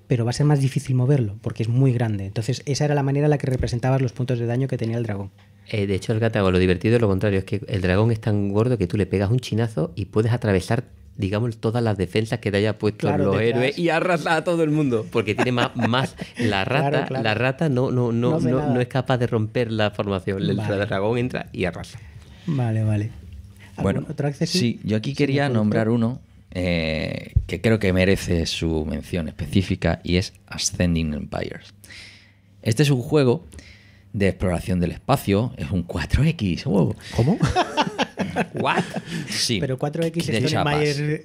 pero va a ser más difícil moverlo porque es muy grande. Entonces, esa era la manera en la que representabas los puntos de daño que tenía el dragón. Eh, de hecho, el catacom lo divertido es lo contrario, es que el dragón es tan gordo que tú le pegas un chinazo y puedes atravesar digamos, todas las defensas que te haya puesto los héroes y arrasa a todo el mundo. Porque tiene más, la rata, la rata no, no, no, no, es capaz de romper la formación. El dragón entra y arrasa. Vale, vale. Bueno, otro sí, yo aquí quería nombrar uno eh, que creo que merece su mención específica y es Ascending Empires. Este es un juego de exploración del espacio, es un 4X. ¿Cómo? ¿What? Sí. Pero 4X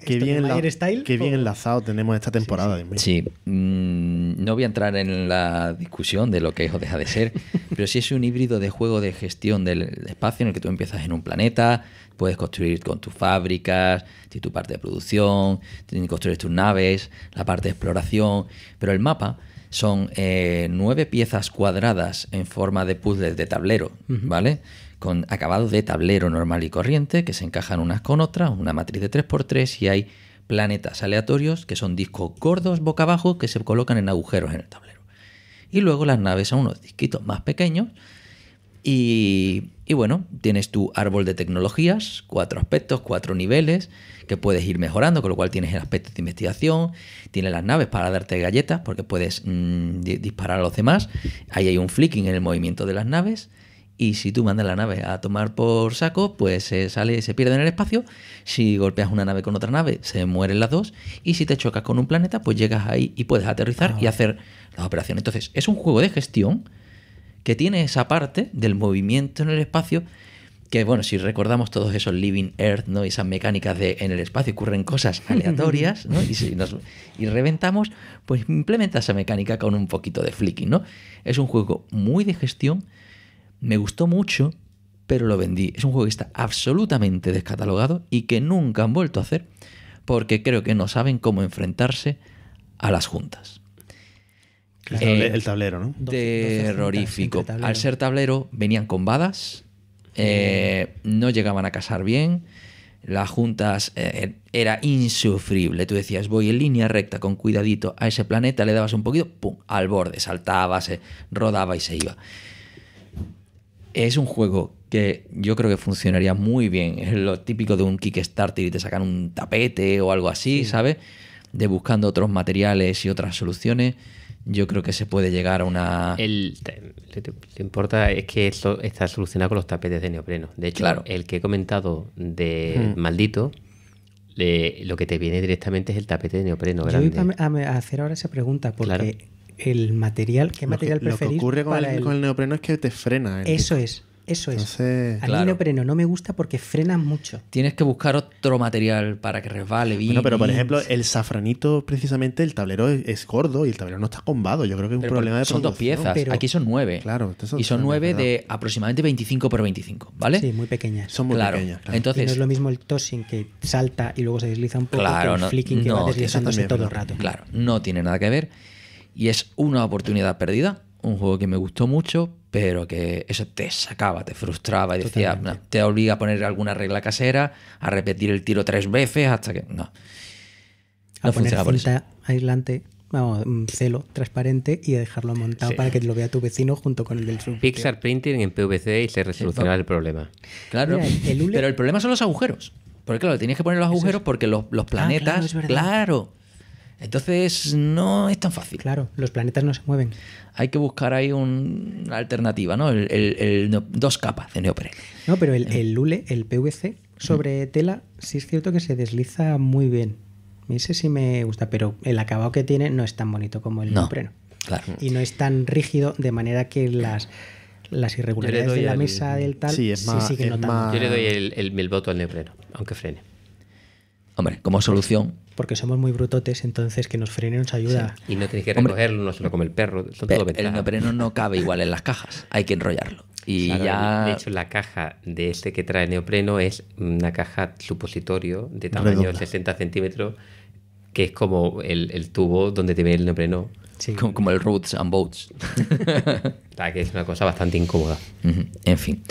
qué bien Style. que bien enlazado tenemos esta temporada. Sí, mm, no voy a entrar en la discusión de lo que eso deja de ser, pero sí es un híbrido de juego de gestión del espacio en el que tú empiezas en un planeta, puedes construir con tus fábricas, tu parte de producción, construir tus naves, la parte de exploración, pero el mapa son eh, nueve piezas cuadradas en forma de puzzles de tablero, ¿vale? con acabado de tablero normal y corriente que se encajan unas con otras, una matriz de 3x3 y hay planetas aleatorios que son discos gordos boca abajo que se colocan en agujeros en el tablero. Y luego las naves son unos disquitos más pequeños y, bueno, tienes tu árbol de tecnologías, cuatro aspectos, cuatro niveles que puedes ir mejorando, con lo cual tienes el aspecto de investigación, tienes las naves para darte galletas porque puedes mm, disparar a los demás, ahí hay un flicking en el movimiento de las naves, y si tú mandas la nave a tomar por saco, pues se sale, se pierde en el espacio. Si golpeas una nave con otra nave, se mueren las dos. Y si te chocas con un planeta, pues llegas ahí y puedes aterrizar y ah. hacer las operaciones. Entonces, es un juego de gestión que tiene esa parte del movimiento en el espacio. Que bueno, si recordamos todos esos Living Earth, ¿no? Esas mecánicas de en el espacio ocurren cosas aleatorias, ¿no? Y reventamos, pues implementa esa mecánica con un poquito de flicking, ¿no? Es un juego muy de gestión, me gustó mucho, pero lo vendí. Es un juego que está absolutamente descatalogado y que nunca han vuelto a hacer porque creo que no saben cómo enfrentarse a las juntas. El eh, tablero, ¿no? Terrorífico. Al ser tablero, venían con badas, eh, no llegaban a casar bien, las juntas eh, er, era insufrible. Tú decías, voy en línea recta, con cuidadito a ese planeta, le dabas un poquito, ¡pum! al borde, saltaba, se rodaba y se iba es un juego que yo creo que funcionaría muy bien. Es lo típico de un Kickstarter y te sacan un tapete o algo así, ¿sabes? De buscando otros materiales y otras soluciones. Yo creo que se puede llegar a una. lo que importa es que esto está solucionado con los tapetes de neopreno. De hecho, el que he comentado de hmm. maldito, lo que te viene directamente es el tapete de neopreno grande. Yo voy a, hacer ahora esa pregunta, porque el material, qué material preferís. Lo que, ocurre con, el, neopreno es que te frena. Eso es. Eso es. a neopreno no me gusta porque frena mucho. Tienes que buscar otro material para que resbale bien. pero por ejemplo, el safranito, precisamente, el tablero es, gordo y el tablero no está combado. Yo creo que es un problema de Son dos piezas. Aquí son nueve. Claro. y son nueve de aproximadamente 25 por 25, ¿vale? Sí, muy pequeñas. Son muy pequeñas. Entonces, no es lo mismo el tossing que salta y luego se desliza un poco claro, que el flicking que va deslizándose todo el rato. Claro, no tiene nada que ver. Y es una oportunidad perdida, un juego que me gustó mucho, pero que eso te sacaba, te frustraba y decía, te obliga a poner alguna regla casera, a repetir el tiro tres veces hasta que. No. a poner aislante, vamos, mm, celo transparente y a dejarlo montado para que lo vea tu vecino junto con el del sub. Pixar Printing en PVC y se resoluciona el problema. Claro, pero el problema son los agujeros. Porque claro, tienes que poner los agujeros porque los, los ah, planetas. claro entonces no es tan fácil. Claro, los planetas no se mueven. Hay que buscar ahí una alternativa, ¿no? El, dos capas de neopreno No, pero el, eh. Lule, el PVC sobre tela, sí es cierto que se desliza muy bien. No sé si me gusta, pero el acabado que tiene no es tan bonito como el neopreno. Claro. Y no es tan rígido, de manera que las irregularidades de la mesa del tal sí, siguen notando. Yo le doy el, el, el voto al neopreno, aunque frene. Hombre, como solución, porque somos muy brutotes, entonces que nos frene nos ayuda. Y no tienes que recogerlo, no se lo come el perro. Son todo el neopreno no cabe igual en las cajas, hay que enrollarlo. Y ya... De hecho, la caja de este que trae neopreno es una caja supositorio de tamaño de 60 centímetros, que es como el, el tubo donde te viene el neopreno. Sí. Como, el roots and Boats. la que es una cosa bastante incómoda. En fin.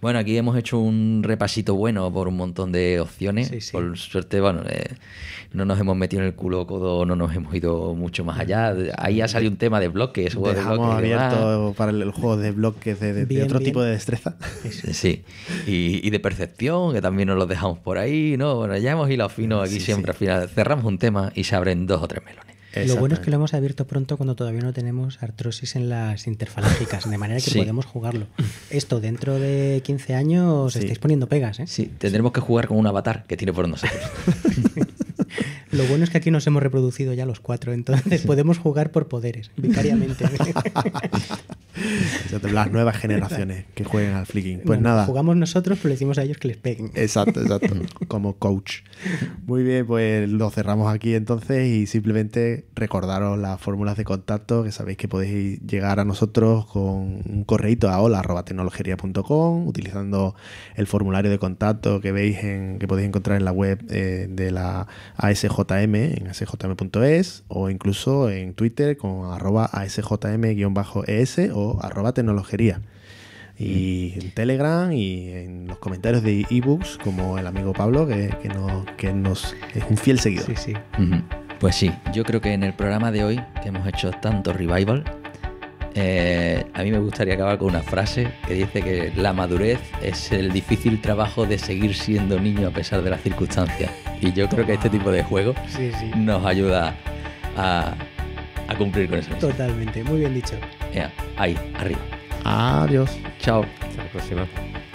Bueno, aquí hemos hecho un repasito bueno por un montón de opciones. Por suerte, bueno, eh, no nos hemos metido en el culo codo, no nos hemos ido mucho más allá. Ahí ha salido un tema de bloques. Juego abierto para el, juego de bloques de, otro tipo de destreza. Sí, Y, de percepción, que también nos los dejamos por ahí. No, bueno, ya hemos ido fino aquí siempre al final. Cerramos un tema y se abren dos o tres melones. Lo bueno es que lo hemos abierto pronto cuando todavía no tenemos artrosis en las interfalágicas, de manera que podemos jugarlo. Esto dentro de 15 años estáis poniendo pegas, ¿eh? Sí, tendremos que jugar con un avatar que tiene por nosotros. Lo bueno es que aquí nos hemos reproducido ya los cuatro, entonces podemos jugar por poderes, vicariamente. Las nuevas generaciones que jueguen al flicking. Pues nada. Jugamos nosotros, pero le decimos a ellos que les peguen. Exacto, exacto. Como coach. Muy bien, pues lo cerramos aquí entonces y simplemente recordaros las fórmulas de contacto, que sabéis que podéis llegar a nosotros con un correito a hola.tecnologería.com utilizando el formulario de contacto que veis en, que podéis encontrar en la web eh, de la ASJ ASJM en asjm.es e o incluso en Twitter con arroba asjm-es e o arroba tecnologería. Y mm. en Telegram y en los comentarios de ebooks, como el amigo Pablo, que, que, nos, es un fiel seguidor. Pues sí, yo creo que en el programa de hoy, que hemos hecho tanto revival, eh, a mí me gustaría acabar con una frase que dice que la madurez es el difícil trabajo de seguir siendo niño a pesar de las circunstancias. Y yo creo que este ah. tipo de juego nos ayuda a, cumplir con eso. Totalmente, muy bien dicho. ahí, arriba. Adiós. Chao. Hasta la próxima.